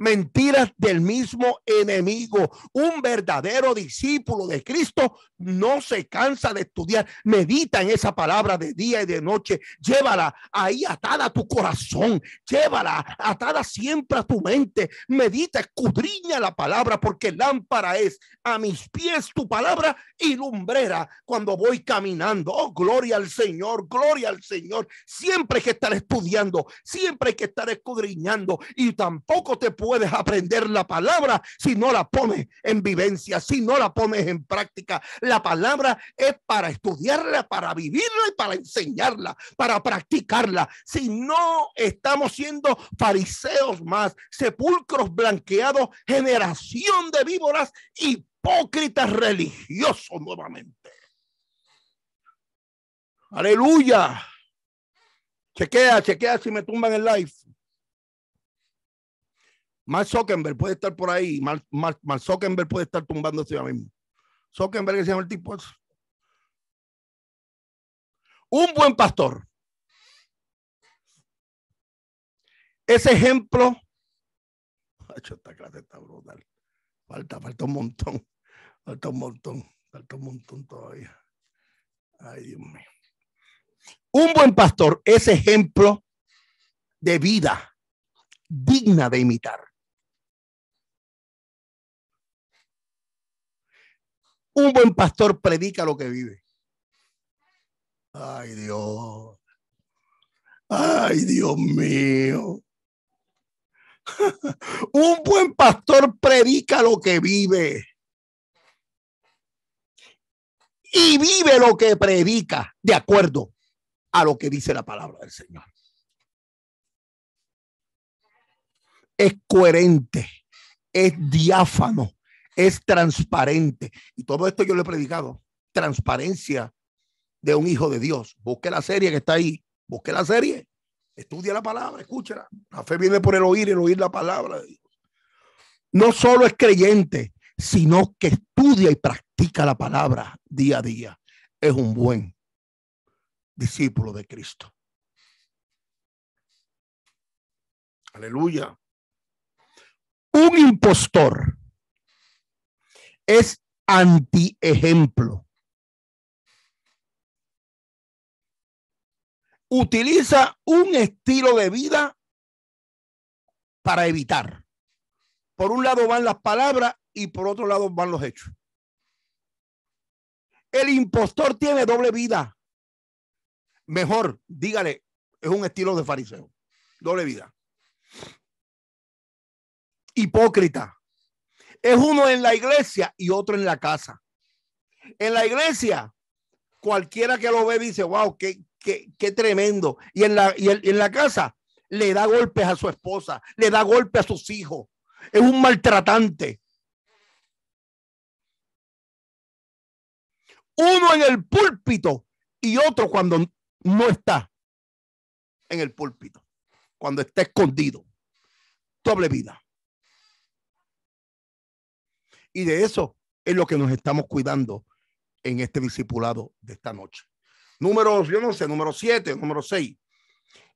mentiras del mismo enemigo. Un verdadero discípulo de Cristo no se cansa de estudiar. Medita en esa palabra de día y de noche. Llévala ahí atada a tu corazón. Llévala atada siempre a tu mente. Medita, escudriña la palabra porque lámpara es a mis pies tu palabra y lumbrera cuando voy caminando. Oh, gloria al Señor, gloria al Señor. Siempre hay que estar estudiando, siempre hay que estar escudriñando y tampoco te puedo puedes aprender la palabra si no la pones en vivencia, si no la pones en práctica. La palabra es para estudiarla, para vivirla y para enseñarla, para practicarla. Si no estamos siendo fariseos más, sepulcros blanqueados, generación de víboras, hipócritas religiosos nuevamente. Aleluya. Chequea, chequea si me tumban el live. Mark Zuckerberg puede estar por ahí, Mark, Zuckerberg puede estar tumbándose ahora mismo. Zuckerberg se llama el tipo Un buen pastor. Ese ejemplo. Esta clase está brutal. Falta, falta un montón. Falta un montón. Falta un montón todavía. Ay, Dios mío. Un buen pastor es ejemplo de vida digna de imitar. Un buen pastor predica lo que vive. Ay Dios. Ay Dios mío. (laughs) Un buen pastor predica lo que vive. Y vive lo que predica de acuerdo a lo que dice la palabra del Señor. Es coherente, es diáfano, es transparente. Y todo esto yo lo he predicado. Transparencia de un hijo de Dios. Busque la serie que está ahí. Busque la serie. Estudia la palabra, escúchala. La fe viene por el oír, el oír la palabra No solo es creyente, sino que estudia y practica la palabra día a día. Es un buen discípulo de Cristo. Aleluya. Un impostor es anti-ejemplo. Utiliza un estilo de vida para evitar. Por un lado van las palabras y por otro lado van los hechos. El impostor tiene doble vida. Mejor, dígale, es un estilo de fariseo. Doble vida. Hipócrita. Es uno en la iglesia y otro en la casa. En la iglesia, cualquiera que lo ve dice, wow, qué, qué, tremendo. Y en, la, y en la casa, le da golpes a su esposa, le da golpes a sus hijos. Es un maltratante. Uno en el púlpito y otro cuando no está en el púlpito, cuando está escondido. Doble vida. Y de eso es lo que nos estamos cuidando en este discipulado de esta noche. Número, yo no sé, número 7, número 6.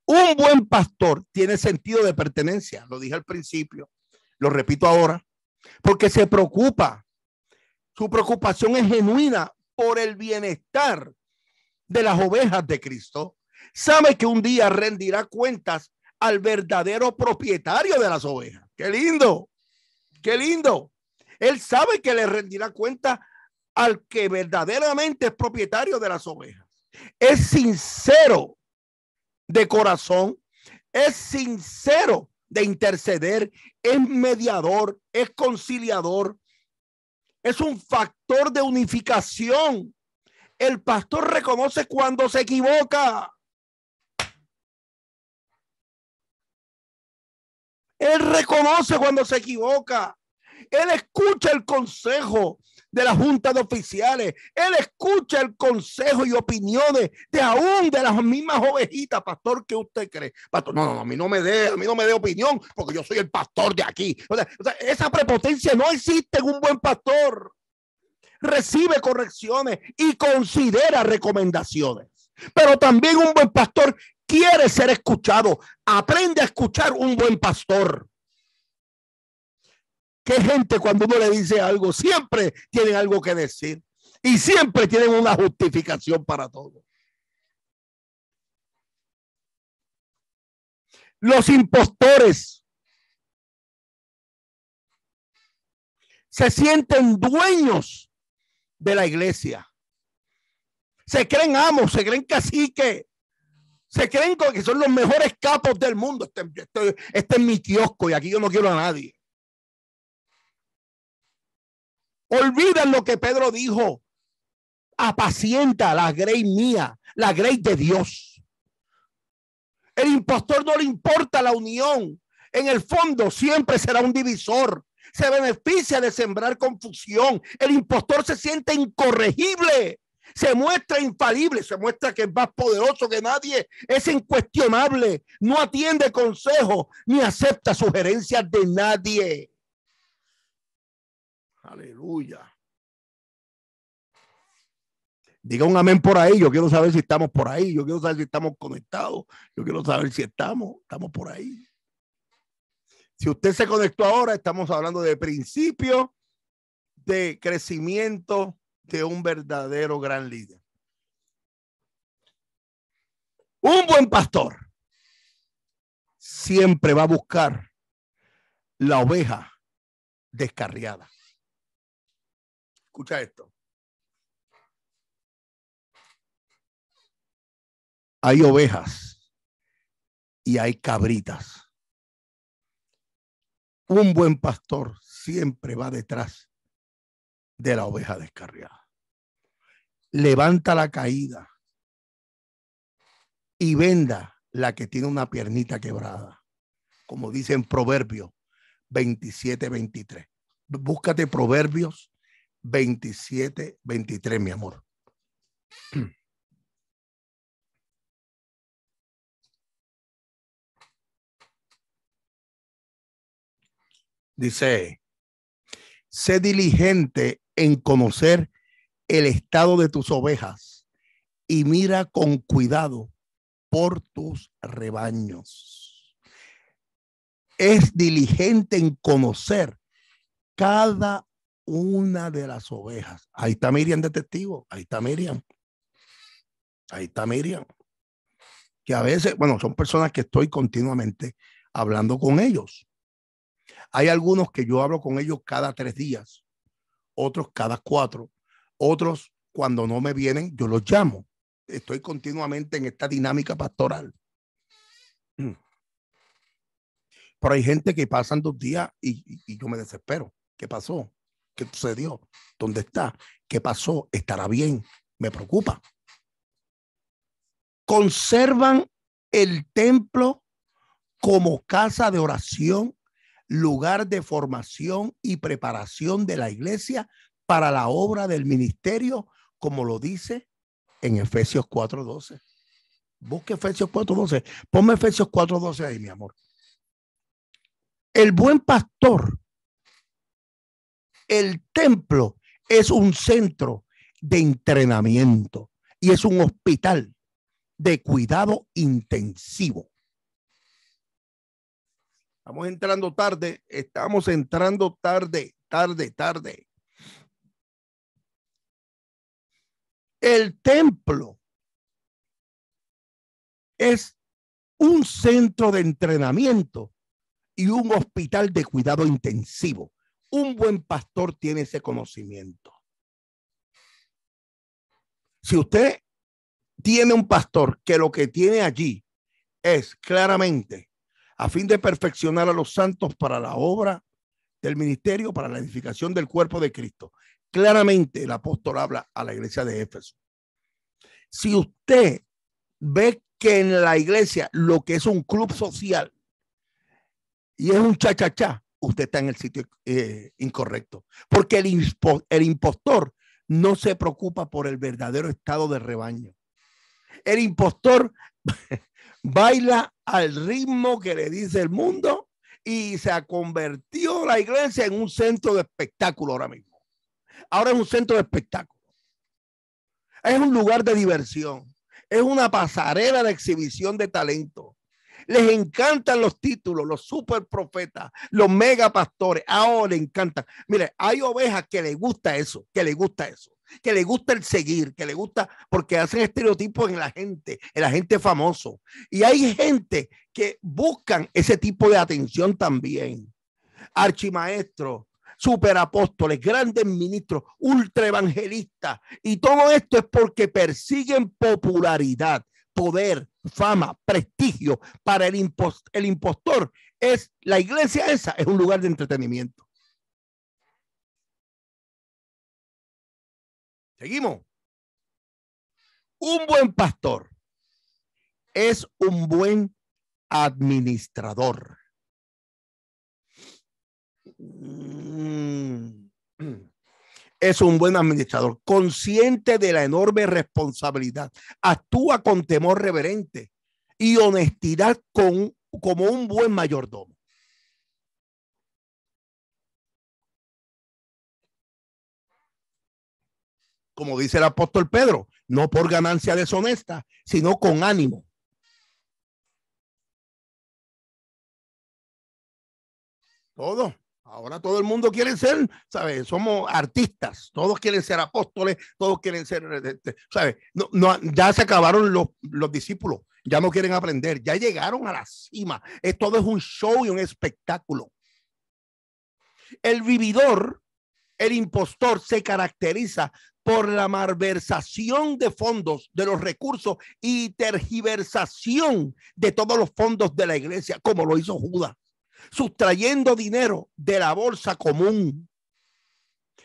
Un buen pastor tiene sentido de pertenencia, lo dije al principio, lo repito ahora, porque se preocupa. Su preocupación es genuina por el bienestar de las ovejas de Cristo. Sabe que un día rendirá cuentas al verdadero propietario de las ovejas. Qué lindo, qué lindo. Él sabe que le rendirá cuenta al que verdaderamente es propietario de las ovejas. Es sincero de corazón, es sincero de interceder, es mediador, es conciliador, es un factor de unificación. El pastor reconoce cuando se equivoca. Él reconoce cuando se equivoca. Él escucha el consejo de la Junta de Oficiales. Él escucha el consejo y opiniones de aún de las mismas ovejitas, pastor, que usted cree. Pastor, no, no, a mí no me dé, mí no me dé opinión, porque yo soy el pastor de aquí. esa prepotencia no existe en un buen pastor. Recibe correcciones y considera recomendaciones. Pero también un buen pastor quiere ser escuchado. Aprende a escuchar un buen pastor que gente cuando uno le dice algo siempre tienen algo que decir y siempre tienen una justificación para todo. Los impostores se sienten dueños de la iglesia. Se creen amos, se creen caciques se creen que son los mejores capos del mundo. Este, este, este, es mi kiosco y aquí yo no quiero a nadie. Olvidan lo que Pedro dijo. Apacienta la grey mía, la grey de Dios. El impostor no le importa la unión. En el fondo siempre será un divisor. Se beneficia de sembrar confusión. El impostor se siente incorregible. Se muestra infalible, se muestra que es más poderoso que nadie, es incuestionable, no atiende consejos ni acepta sugerencias de nadie. Aleluya. Diga un amén por ahí. Yo quiero saber si estamos por ahí. Yo quiero saber si estamos conectados. Yo quiero saber si estamos. Estamos por ahí. Si usted se conectó ahora, estamos hablando de principio de crecimiento de un verdadero gran líder. Un buen pastor siempre va a buscar la oveja descarriada. Escucha esto. Hay ovejas y hay cabritas. Un buen pastor siempre va detrás de la oveja descarriada. Levanta la caída y venda la que tiene una piernita quebrada, como dice en Proverbios 27, 23. Búscate Proverbios 27, 23, mi amor. (clears throat) Dice, sé diligente en conocer el estado de tus ovejas y mira con cuidado por tus rebaños. Es diligente en conocer cada una de las ovejas. Ahí está Miriam detective ahí está Miriam. Ahí está Miriam. Que a veces, bueno, son personas que estoy continuamente hablando con ellos. Hay algunos que yo hablo con ellos cada tres días, otros cada cuatro, otros cuando no me vienen, yo los llamo. Estoy continuamente en esta dinámica pastoral. (clears throat) Pero hay gente que pasan dos días y yo me desespero. ¿Qué pasó? ¿Qué sucedió? ¿Dónde está? ¿Qué pasó? ¿Estará bien? Me preocupa. Conservan el templo como casa de oración, lugar de formación y preparación de la iglesia para la obra del ministerio, como lo dice en Efesios 4:12. Busque Efesios 4:12. Ponme Efesios 4:12 ahí, mi amor. El buen pastor el templo es un centro de entrenamiento y es un hospital de cuidado intensivo. Estamos entrando tarde, estamos entrando tarde, tarde, tarde. El templo es un centro de entrenamiento y un hospital de cuidado intensivo. Un buen pastor tiene ese conocimiento. Si usted tiene un pastor que lo que tiene allí es claramente a fin de perfeccionar a los santos para la obra del ministerio, para la edificación del cuerpo de Cristo. Claramente el apóstol habla a la iglesia de Éfeso. Si usted ve que en la iglesia lo que es un club social y es un chachachá, usted está en el sitio eh, incorrecto. Porque el, el impostor no se preocupa por el verdadero estado de rebaño. El impostor (laughs) baila al ritmo que le dice el mundo y se ha convertido la iglesia en un centro de espectáculo ahora mismo. Ahora es un centro de espectáculo. Es un lugar de diversión. Es una pasarela de exhibición de talento les encantan los títulos, los super profetas, los mega pastores. Ahora les encantan. Mire, hay ovejas que les gusta eso, que les gusta eso, que les gusta el seguir, que les gusta porque hacen estereotipos en la gente, en la gente famoso. Y hay gente que buscan ese tipo de atención también. Archimaestros, superapóstoles, grandes ministros, evangelistas. Y todo esto es porque persiguen popularidad poder, fama, prestigio para el, el impostor es la iglesia esa, es un lugar de entretenimiento. Seguimos. Un buen pastor es un buen administrador. Mm es un buen administrador, consciente de la enorme responsabilidad, actúa con temor reverente y honestidad con, como un buen mayordomo. Como dice el apóstol Pedro, no por ganancia deshonesta, sino con ánimo. Todo. Ahora todo el mundo quiere ser, ¿sabes? Somos artistas, todos quieren ser apóstoles, todos quieren ser, este, este, ¿sabes? No, no, ya se acabaron los, los discípulos, ya no quieren aprender, ya llegaron a la cima. Es, todo es un show y un espectáculo. El vividor, el impostor, se caracteriza por la malversación de fondos, de los recursos y tergiversación de todos los fondos de la iglesia, como lo hizo Judas sustrayendo dinero de la bolsa común.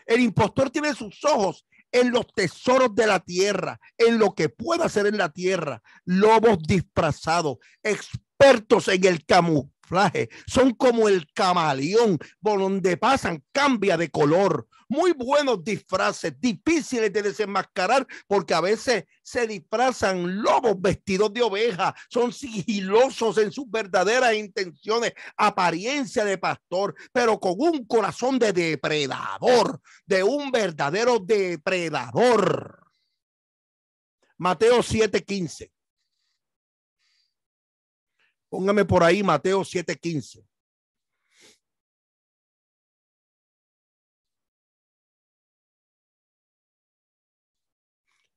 El impostor tiene sus ojos en los tesoros de la tierra, en lo que pueda hacer en la tierra. Lobos disfrazados, expertos en el camuflaje, son como el camaleón, por donde pasan, cambia de color muy buenos disfraces, difíciles de desenmascarar, porque a veces se disfrazan lobos vestidos de oveja, son sigilosos en sus verdaderas intenciones, apariencia de pastor, pero con un corazón de depredador, de un verdadero depredador. Mateo 7:15. Póngame por ahí Mateo 7:15.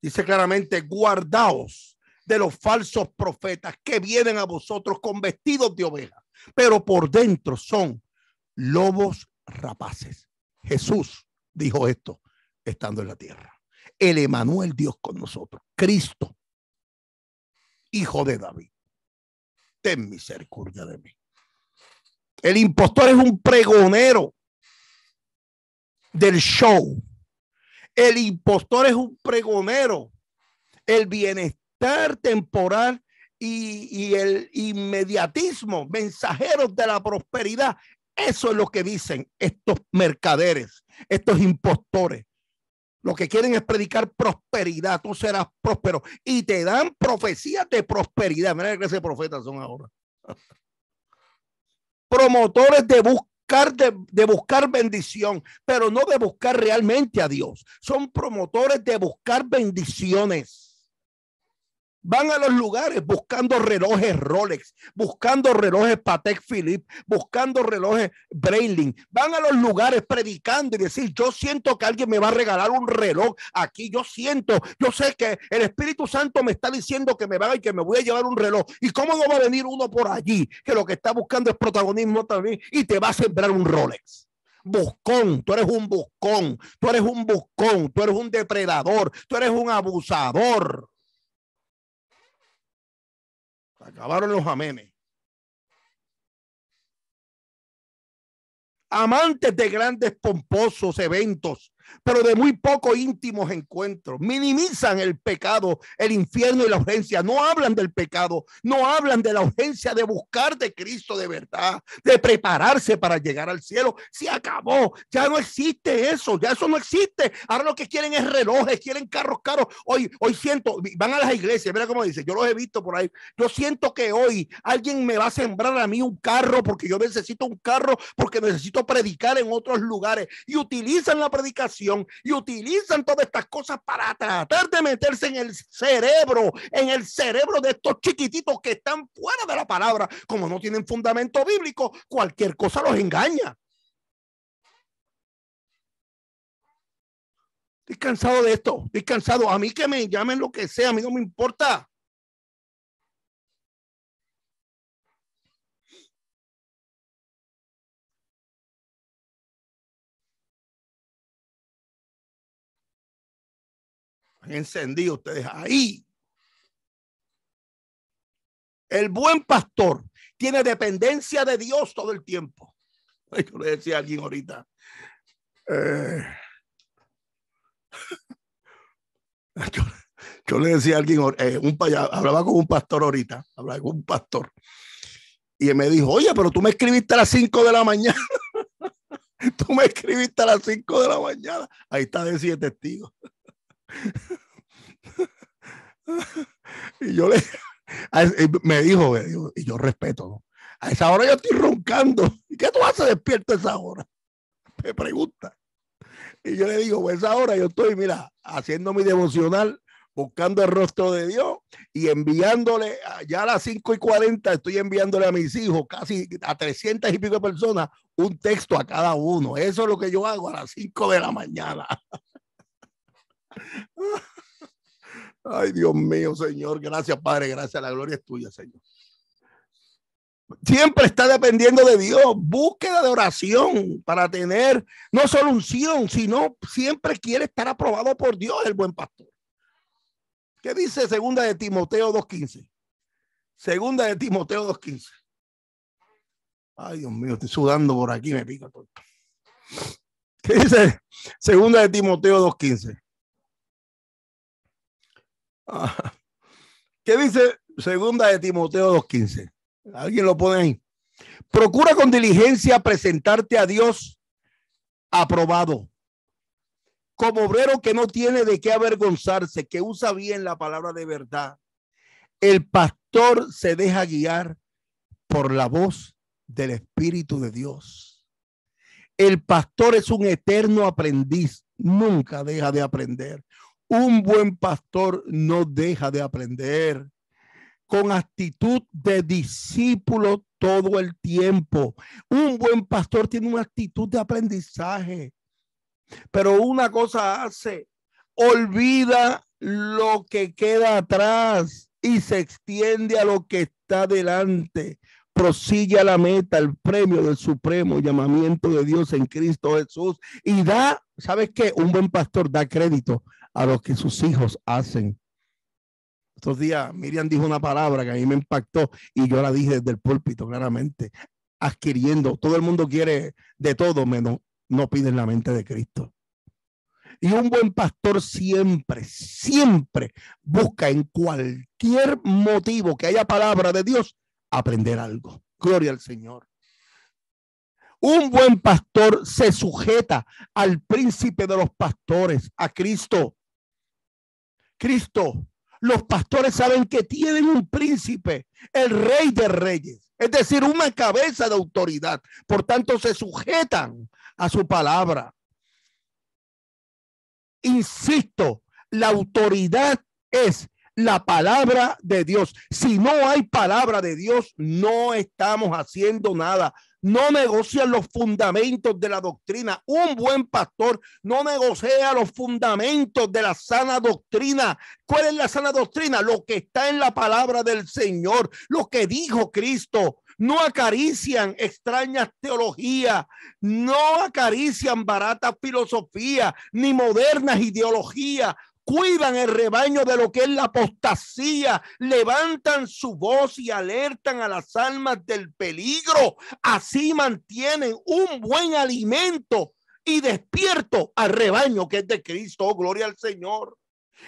Dice claramente, guardaos de los falsos profetas que vienen a vosotros con vestidos de oveja, pero por dentro son lobos rapaces. Jesús dijo esto estando en la tierra. El Emanuel Dios con nosotros, Cristo, hijo de David. Ten misericordia de mí. El impostor es un pregonero del show, el impostor es un pregonero. El bienestar temporal y, el inmediatismo, mensajeros de la prosperidad. Eso es lo que dicen estos mercaderes, estos impostores. Lo que quieren es predicar prosperidad. Tú serás próspero. Y te dan profecías de prosperidad. Mira que ese profeta profetas son ahora. (laughs) Promotores de, de, buscar bendición, pero no de buscar realmente a Dios. Son promotores de buscar bendiciones. Van a los lugares buscando relojes Rolex, buscando relojes Patek Philippe, buscando relojes Breitling. Van a los lugares predicando y decir, yo siento que alguien me va a regalar un reloj aquí, yo siento, yo sé que el Espíritu Santo me está diciendo que me va y que me voy a llevar un reloj. ¿Y cómo no va a venir uno por allí que lo que está buscando es protagonismo también y te va a sembrar un Rolex? buscón, tú eres un buscón, tú eres un buscón, tú eres un depredador, tú eres un abusador. Acabaron los amenes. Amantes de grandes pomposos eventos pero de muy poco íntimos encuentros. Minimizan el pecado, el infierno y la urgencia. No hablan del pecado, no hablan de la urgencia de buscar de Cristo de verdad, de prepararse para llegar al cielo. Se acabó, ya no existe eso, ya eso no existe. Ahora lo que quieren es relojes, quieren carros caros. Hoy, hoy siento, van a las iglesias, mira cómo dice, yo los he visto por ahí. Yo siento que hoy alguien me va a sembrar a mí un carro porque yo necesito un carro, porque necesito predicar en otros lugares y utilizan la predicación y utilizan todas estas cosas para tratar de meterse en el cerebro, en el cerebro de estos chiquititos que están fuera de la palabra. Como no tienen fundamento bíblico, cualquier cosa los engaña. Estoy cansado de esto, estoy cansado. A mí que me llamen lo que sea, a mí no me importa. encendido ustedes ahí. El buen pastor tiene dependencia de Dios todo el tiempo. Yo le decía a alguien ahorita. Eh, (laughs) yo, le decía a alguien, eh, un hablaba con un pastor ahorita, hablaba con un pastor. Y me dijo, oye, pero tú me escribiste a las 5 de la mañana. (laughs) tú me escribiste a las 5 de la mañana. Ahí está de siete testigos y yo le, me dijo, y yo respeto, a esa hora yo estoy roncando. qué tú haces despierto a esa hora? Me pregunta. Y yo le digo, pues esa hora yo estoy, mira, haciendo mi devocional, buscando el rostro de Dios y enviándole, ya a las 5 y 40 estoy enviándole a mis hijos, casi a 300 y pico personas, un texto a cada uno. Eso es lo que yo hago a las 5 de la mañana. Ay, Dios mío, Señor. Gracias, Padre. Gracias. La gloria es tuya, Señor. Siempre está dependiendo de Dios. Búsqueda de oración para tener no solo unción, sino siempre quiere estar aprobado por Dios el buen pastor. ¿Qué dice segunda de Timoteo 2.15? Segunda de Timoteo 2.15. Ay, Dios mío, estoy sudando por aquí, me pica todo. ¿Qué dice segunda de Timoteo 2.15? ¿Qué dice segunda de Timoteo 2.15? ¿Alguien lo pone ahí? Procura con diligencia presentarte a Dios aprobado, como obrero que no tiene de qué avergonzarse, que usa bien la palabra de verdad. El pastor se deja guiar por la voz del Espíritu de Dios. El pastor es un eterno aprendiz, nunca deja de aprender. Un buen pastor no deja de aprender con actitud de discípulo todo el tiempo. Un buen pastor tiene una actitud de aprendizaje, pero una cosa hace, olvida lo que queda atrás y se extiende a lo que está delante. Prosigue a la meta, el premio del supremo llamamiento de Dios en Cristo Jesús y da, ¿sabes qué? Un buen pastor da crédito a lo que sus hijos hacen. Estos días Miriam dijo una palabra que a mí me impactó y yo la dije desde el púlpito claramente, adquiriendo. Todo el mundo quiere de todo menos no piden la mente de Cristo. Y un buen pastor siempre, siempre busca en cualquier motivo que haya palabra de Dios aprender algo. Gloria al Señor. Un buen pastor se sujeta al príncipe de los pastores, a Cristo. Cristo. Los pastores saben que tienen un príncipe, el rey de reyes, es decir, una cabeza de autoridad. Por tanto, se sujetan a su palabra. Insisto, la autoridad es la palabra de Dios. Si no hay palabra de Dios, no estamos haciendo nada no negocian los fundamentos de la doctrina. Un buen pastor no negocia los fundamentos de la sana doctrina. ¿Cuál es la sana doctrina? Lo que está en la palabra del Señor, lo que dijo Cristo. No acarician extrañas teologías, no acarician baratas filosofías ni modernas ideologías cuidan el rebaño de lo que es la apostasía, levantan su voz y alertan a las almas del peligro. Así mantienen un buen alimento y despierto al rebaño que es de Cristo. Oh, gloria al Señor.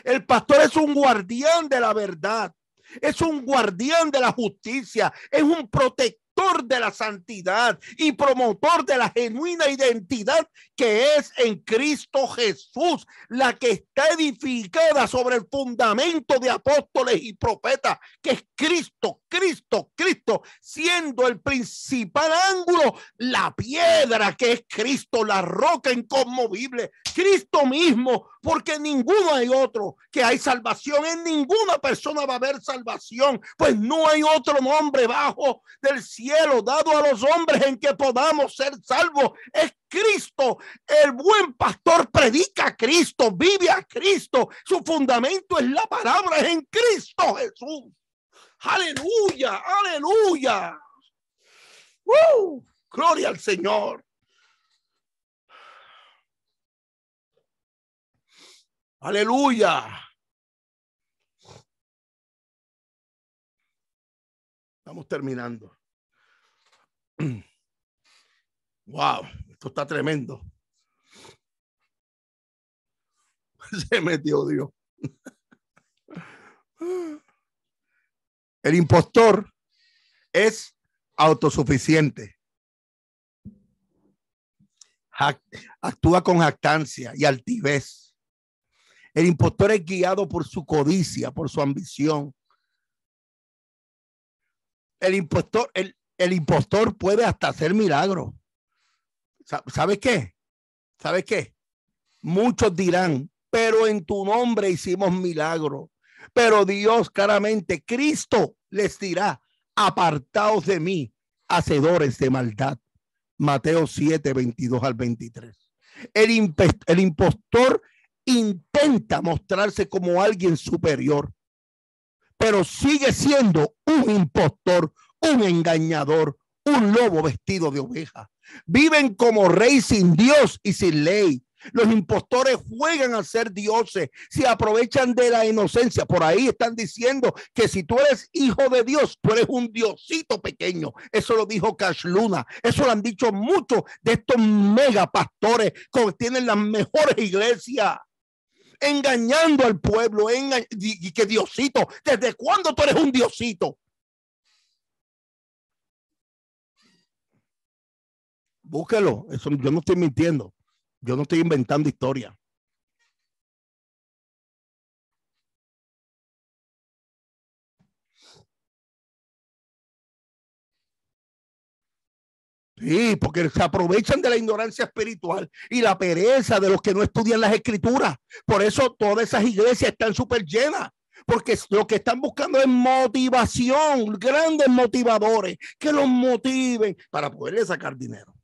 El pastor es un guardián de la verdad. Es un guardián de la justicia, es un protector de la santidad y promotor de la genuina identidad que es en Cristo Jesús, la que está edificada sobre el fundamento de apóstoles y profetas, que es Cristo, Cristo, Cristo, siendo el principal ángulo, la piedra que es Cristo, la roca inconmovible, Cristo mismo, porque ninguno hay otro que hay salvación. En ninguna persona va a haber salvación, pues no hay otro nombre bajo del cielo dado a los hombres en que podamos ser salvos. Es Cristo. El buen pastor predica a Cristo, vive a Cristo. Su fundamento es la palabra, es en Cristo Jesús. Aleluya, aleluya. ¡Uh! Gloria al Señor. Aleluya. Estamos terminando. (clears throat) Wow, esto está tremendo. (laughs) Se metió Dios. El impostor es autosuficiente. Actúa con jactancia y altivez el impostor es guiado por su codicia, por su ambición. El impostor, el, el impostor puede hasta hacer milagros. ¿Sabes qué? ¿Sabes qué? Muchos dirán, pero en tu nombre hicimos milagros. Pero Dios claramente, Cristo les dirá, apartaos de mí, hacedores de maldad. Mateo 7, 22 al 23. El, el impostor intenta mostrarse como alguien superior, pero sigue siendo un impostor, un engañador, un lobo vestido de oveja. Viven como rey sin Dios y sin ley. Los impostores juegan a ser dioses, se aprovechan de la inocencia. Por ahí están diciendo que si tú eres hijo de Dios, tú eres un diosito pequeño. Eso lo dijo Cash Luna. Eso lo han dicho muchos de estos mega pastores que tienen las mejores iglesias engañando al pueblo. y que Diosito, ¿desde cuándo tú eres un Diosito? Búsquelo, eso yo no estoy mintiendo, yo no estoy inventando historia. Sí, porque se aprovechan de la ignorancia espiritual y la pereza de los que no estudian las escrituras. Por eso todas esas iglesias están súper llenas, porque lo que están buscando es motivación, grandes motivadores que los motiven para poderle sacar dinero.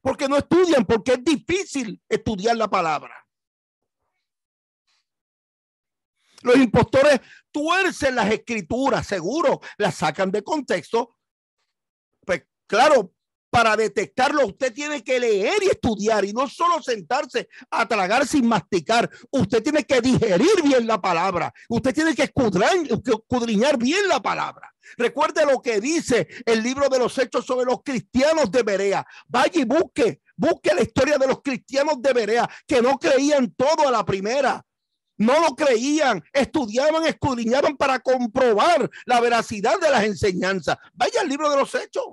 Porque no estudian, porque es difícil estudiar la palabra. Los impostores tuercen las escrituras, seguro, las sacan de contexto. Pues claro, para detectarlo, usted tiene que leer y estudiar y no solo sentarse a tragar sin masticar. Usted tiene que digerir bien la palabra. Usted tiene que escudriñar bien la palabra. Recuerde lo que dice el libro de los Hechos sobre los cristianos de Berea. Vaya y busque, busque la historia de los cristianos de Berea que no creían todo a la primera. No lo creían, estudiaban, escudriñaban para comprobar la veracidad de las enseñanzas. Vaya al libro de los Hechos.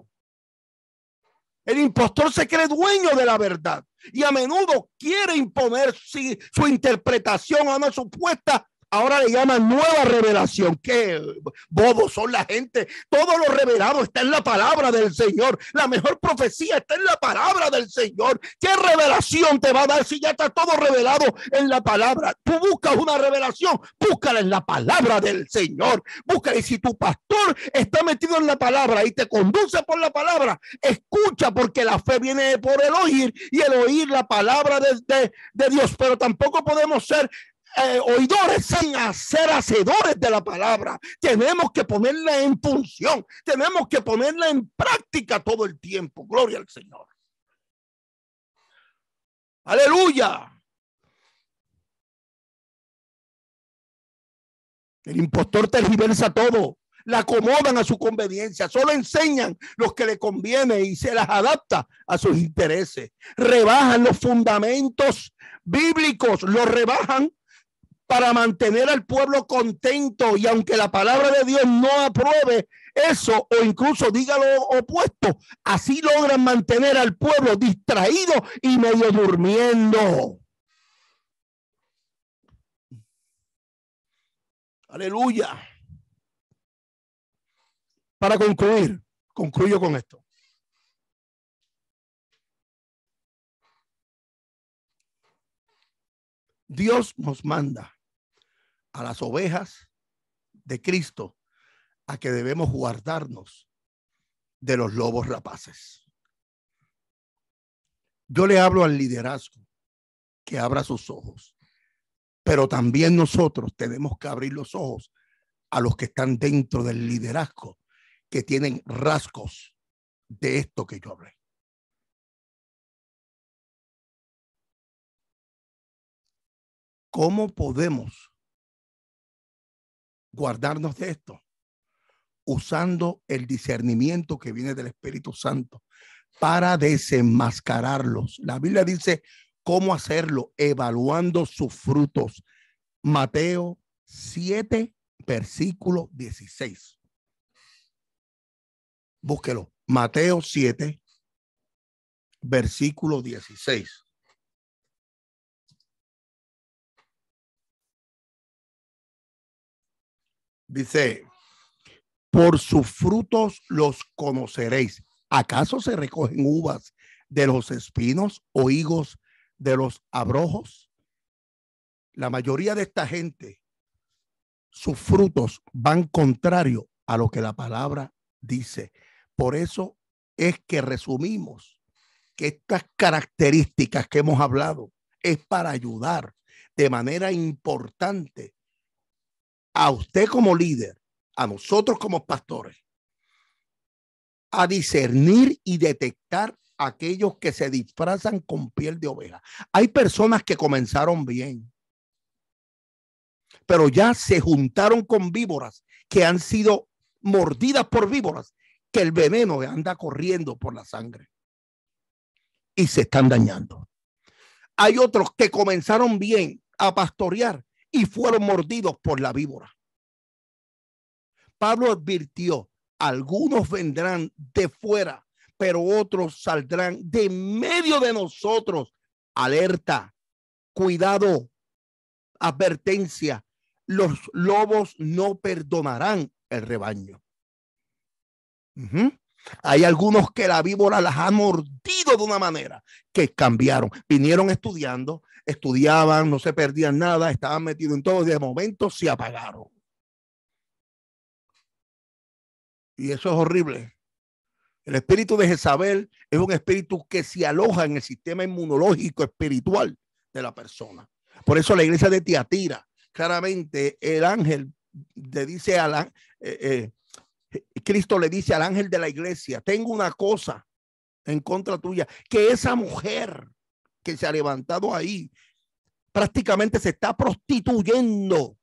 El impostor se cree dueño de la verdad y a menudo quiere imponer su, interpretación a una supuesta Ahora le llaman nueva revelación. ¿Qué bobos son la gente? Todo lo revelado está en la palabra del Señor. La mejor profecía está en la palabra del Señor. ¿Qué revelación te va a dar si ya está todo revelado en la palabra? Tú buscas una revelación, búscala en la palabra del Señor. Busca Y si tu pastor está metido en la palabra y te conduce por la palabra, escucha porque la fe viene por el oír y el oír la palabra de, de Dios. Pero tampoco podemos ser eh, oidores en hacer hacedores de la palabra. Tenemos que ponerla en función, tenemos que ponerla en práctica todo el tiempo. Gloria al Señor. Aleluya. El impostor tergiversa todo, la acomodan a su conveniencia, solo enseñan los que le conviene y se las adapta a sus intereses. Rebajan los fundamentos bíblicos, los rebajan para mantener al pueblo contento y aunque la palabra de Dios no apruebe eso o incluso diga lo opuesto, así logran mantener al pueblo distraído y medio durmiendo. Aleluya. Para concluir, concluyo con esto. Dios nos manda a las ovejas de Cristo a que debemos guardarnos de los lobos rapaces. Yo le hablo al liderazgo que abra sus ojos, pero también nosotros tenemos que abrir los ojos a los que están dentro del liderazgo, que tienen rasgos de esto que yo hablé. ¿Cómo podemos guardarnos de esto, usando el discernimiento que viene del Espíritu Santo para desenmascararlos. La Biblia dice cómo hacerlo, evaluando sus frutos. Mateo 7, versículo 16. Búsquelo. Mateo 7, versículo 16. Dice, por sus frutos los conoceréis. ¿Acaso se recogen uvas de los espinos o higos de los abrojos? La mayoría de esta gente, sus frutos van contrario a lo que la palabra dice. Por eso es que resumimos que estas características que hemos hablado es para ayudar de manera importante a usted como líder, a nosotros como pastores, a discernir y detectar aquellos que se disfrazan con piel de oveja. Hay personas que comenzaron bien, pero ya se juntaron con víboras que han sido mordidas por víboras, que el veneno anda corriendo por la sangre y se están dañando. Hay otros que comenzaron bien a pastorear, y fueron mordidos por la víbora. Pablo advirtió, algunos vendrán de fuera, pero otros saldrán de medio de nosotros. Alerta, cuidado, advertencia, los lobos no perdonarán el rebaño. Hay algunos que la víbora las ha mordido de una manera que cambiaron. Vinieron estudiando, estudiaban, no se perdían nada, estaban metidos en todo, de momento se apagaron. Y eso es horrible. El espíritu de Jezabel es un espíritu que se aloja en el sistema inmunológico espiritual de la persona. Por eso la iglesia de Tiatira, claramente el ángel le dice a la, eh, eh, Cristo le dice al ángel de la iglesia, tengo una cosa en contra tuya, que esa mujer que se ha levantado ahí prácticamente se está prostituyendo.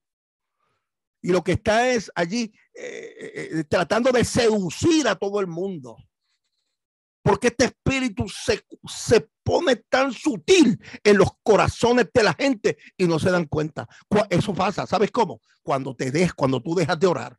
Y lo que está es allí eh, eh, eh, tratando de seducir a todo el mundo. Porque este espíritu se, se pone tan sutil en los corazones de la gente y no se dan cuenta. Eso pasa, ¿sabes cómo? Cuando te des, cuando tú dejas de orar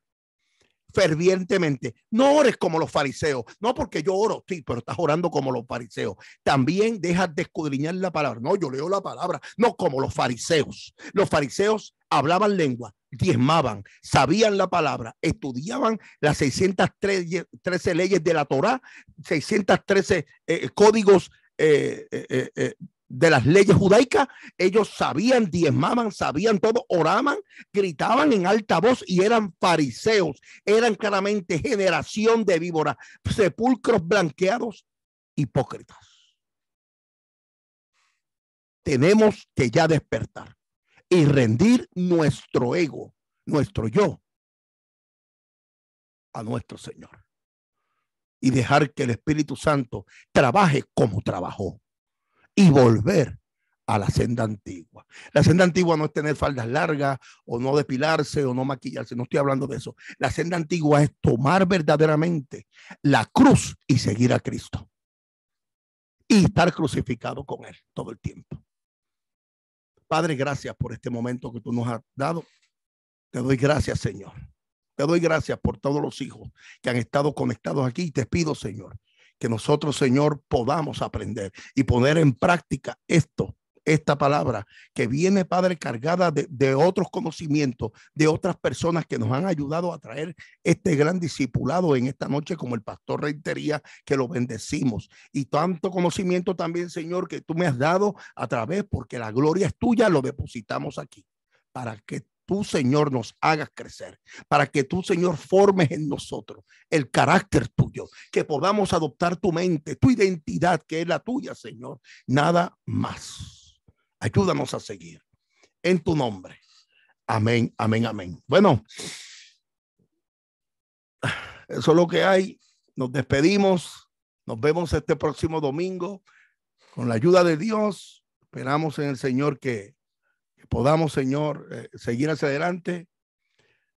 fervientemente. No ores como los fariseos. No porque yo oro, sí, pero estás orando como los fariseos. También dejas de escudriñar la palabra. No, yo leo la palabra. No como los fariseos. Los fariseos hablaban lengua, diezmaban, sabían la palabra, estudiaban las 613 leyes de la Torah, 613 eh, códigos eh, eh, eh, eh de las leyes judaicas, ellos sabían, diezmaban, sabían todo, oraban, gritaban en alta voz y eran fariseos, eran claramente generación de víboras, sepulcros blanqueados, hipócritas. Tenemos que ya despertar y rendir nuestro ego, nuestro yo, a nuestro Señor. Y dejar que el Espíritu Santo trabaje como trabajó y volver a la senda antigua. La senda antigua no es tener faldas largas o no depilarse o no maquillarse, no estoy hablando de eso. La senda antigua es tomar verdaderamente la cruz y seguir a Cristo. Y estar crucificado con Él todo el tiempo. Padre, gracias por este momento que tú nos has dado. Te doy gracias, Señor. Te doy gracias por todos los hijos que han estado conectados aquí te pido, Señor, que nosotros, Señor, podamos aprender y poner en práctica esto, esta palabra que viene, Padre, cargada de, otros conocimientos, de otras personas que nos han ayudado a traer este gran discipulado en esta noche, como el pastor Reitería, que lo bendecimos. Y tanto conocimiento también, Señor, que tú me has dado a través, porque la gloria es tuya, lo depositamos aquí, para que tú, Señor, nos hagas crecer, para que tú, Señor, formes en nosotros el carácter tuyo, que podamos adoptar tu mente, tu identidad, que es la tuya, Señor. Nada más. Ayúdanos a seguir en tu nombre. Amén, amén, amén. Bueno, eso es lo que hay. Nos despedimos. Nos vemos este próximo domingo. Con la ayuda de Dios, esperamos en el Señor que podamos, Señor, eh, seguir hacia adelante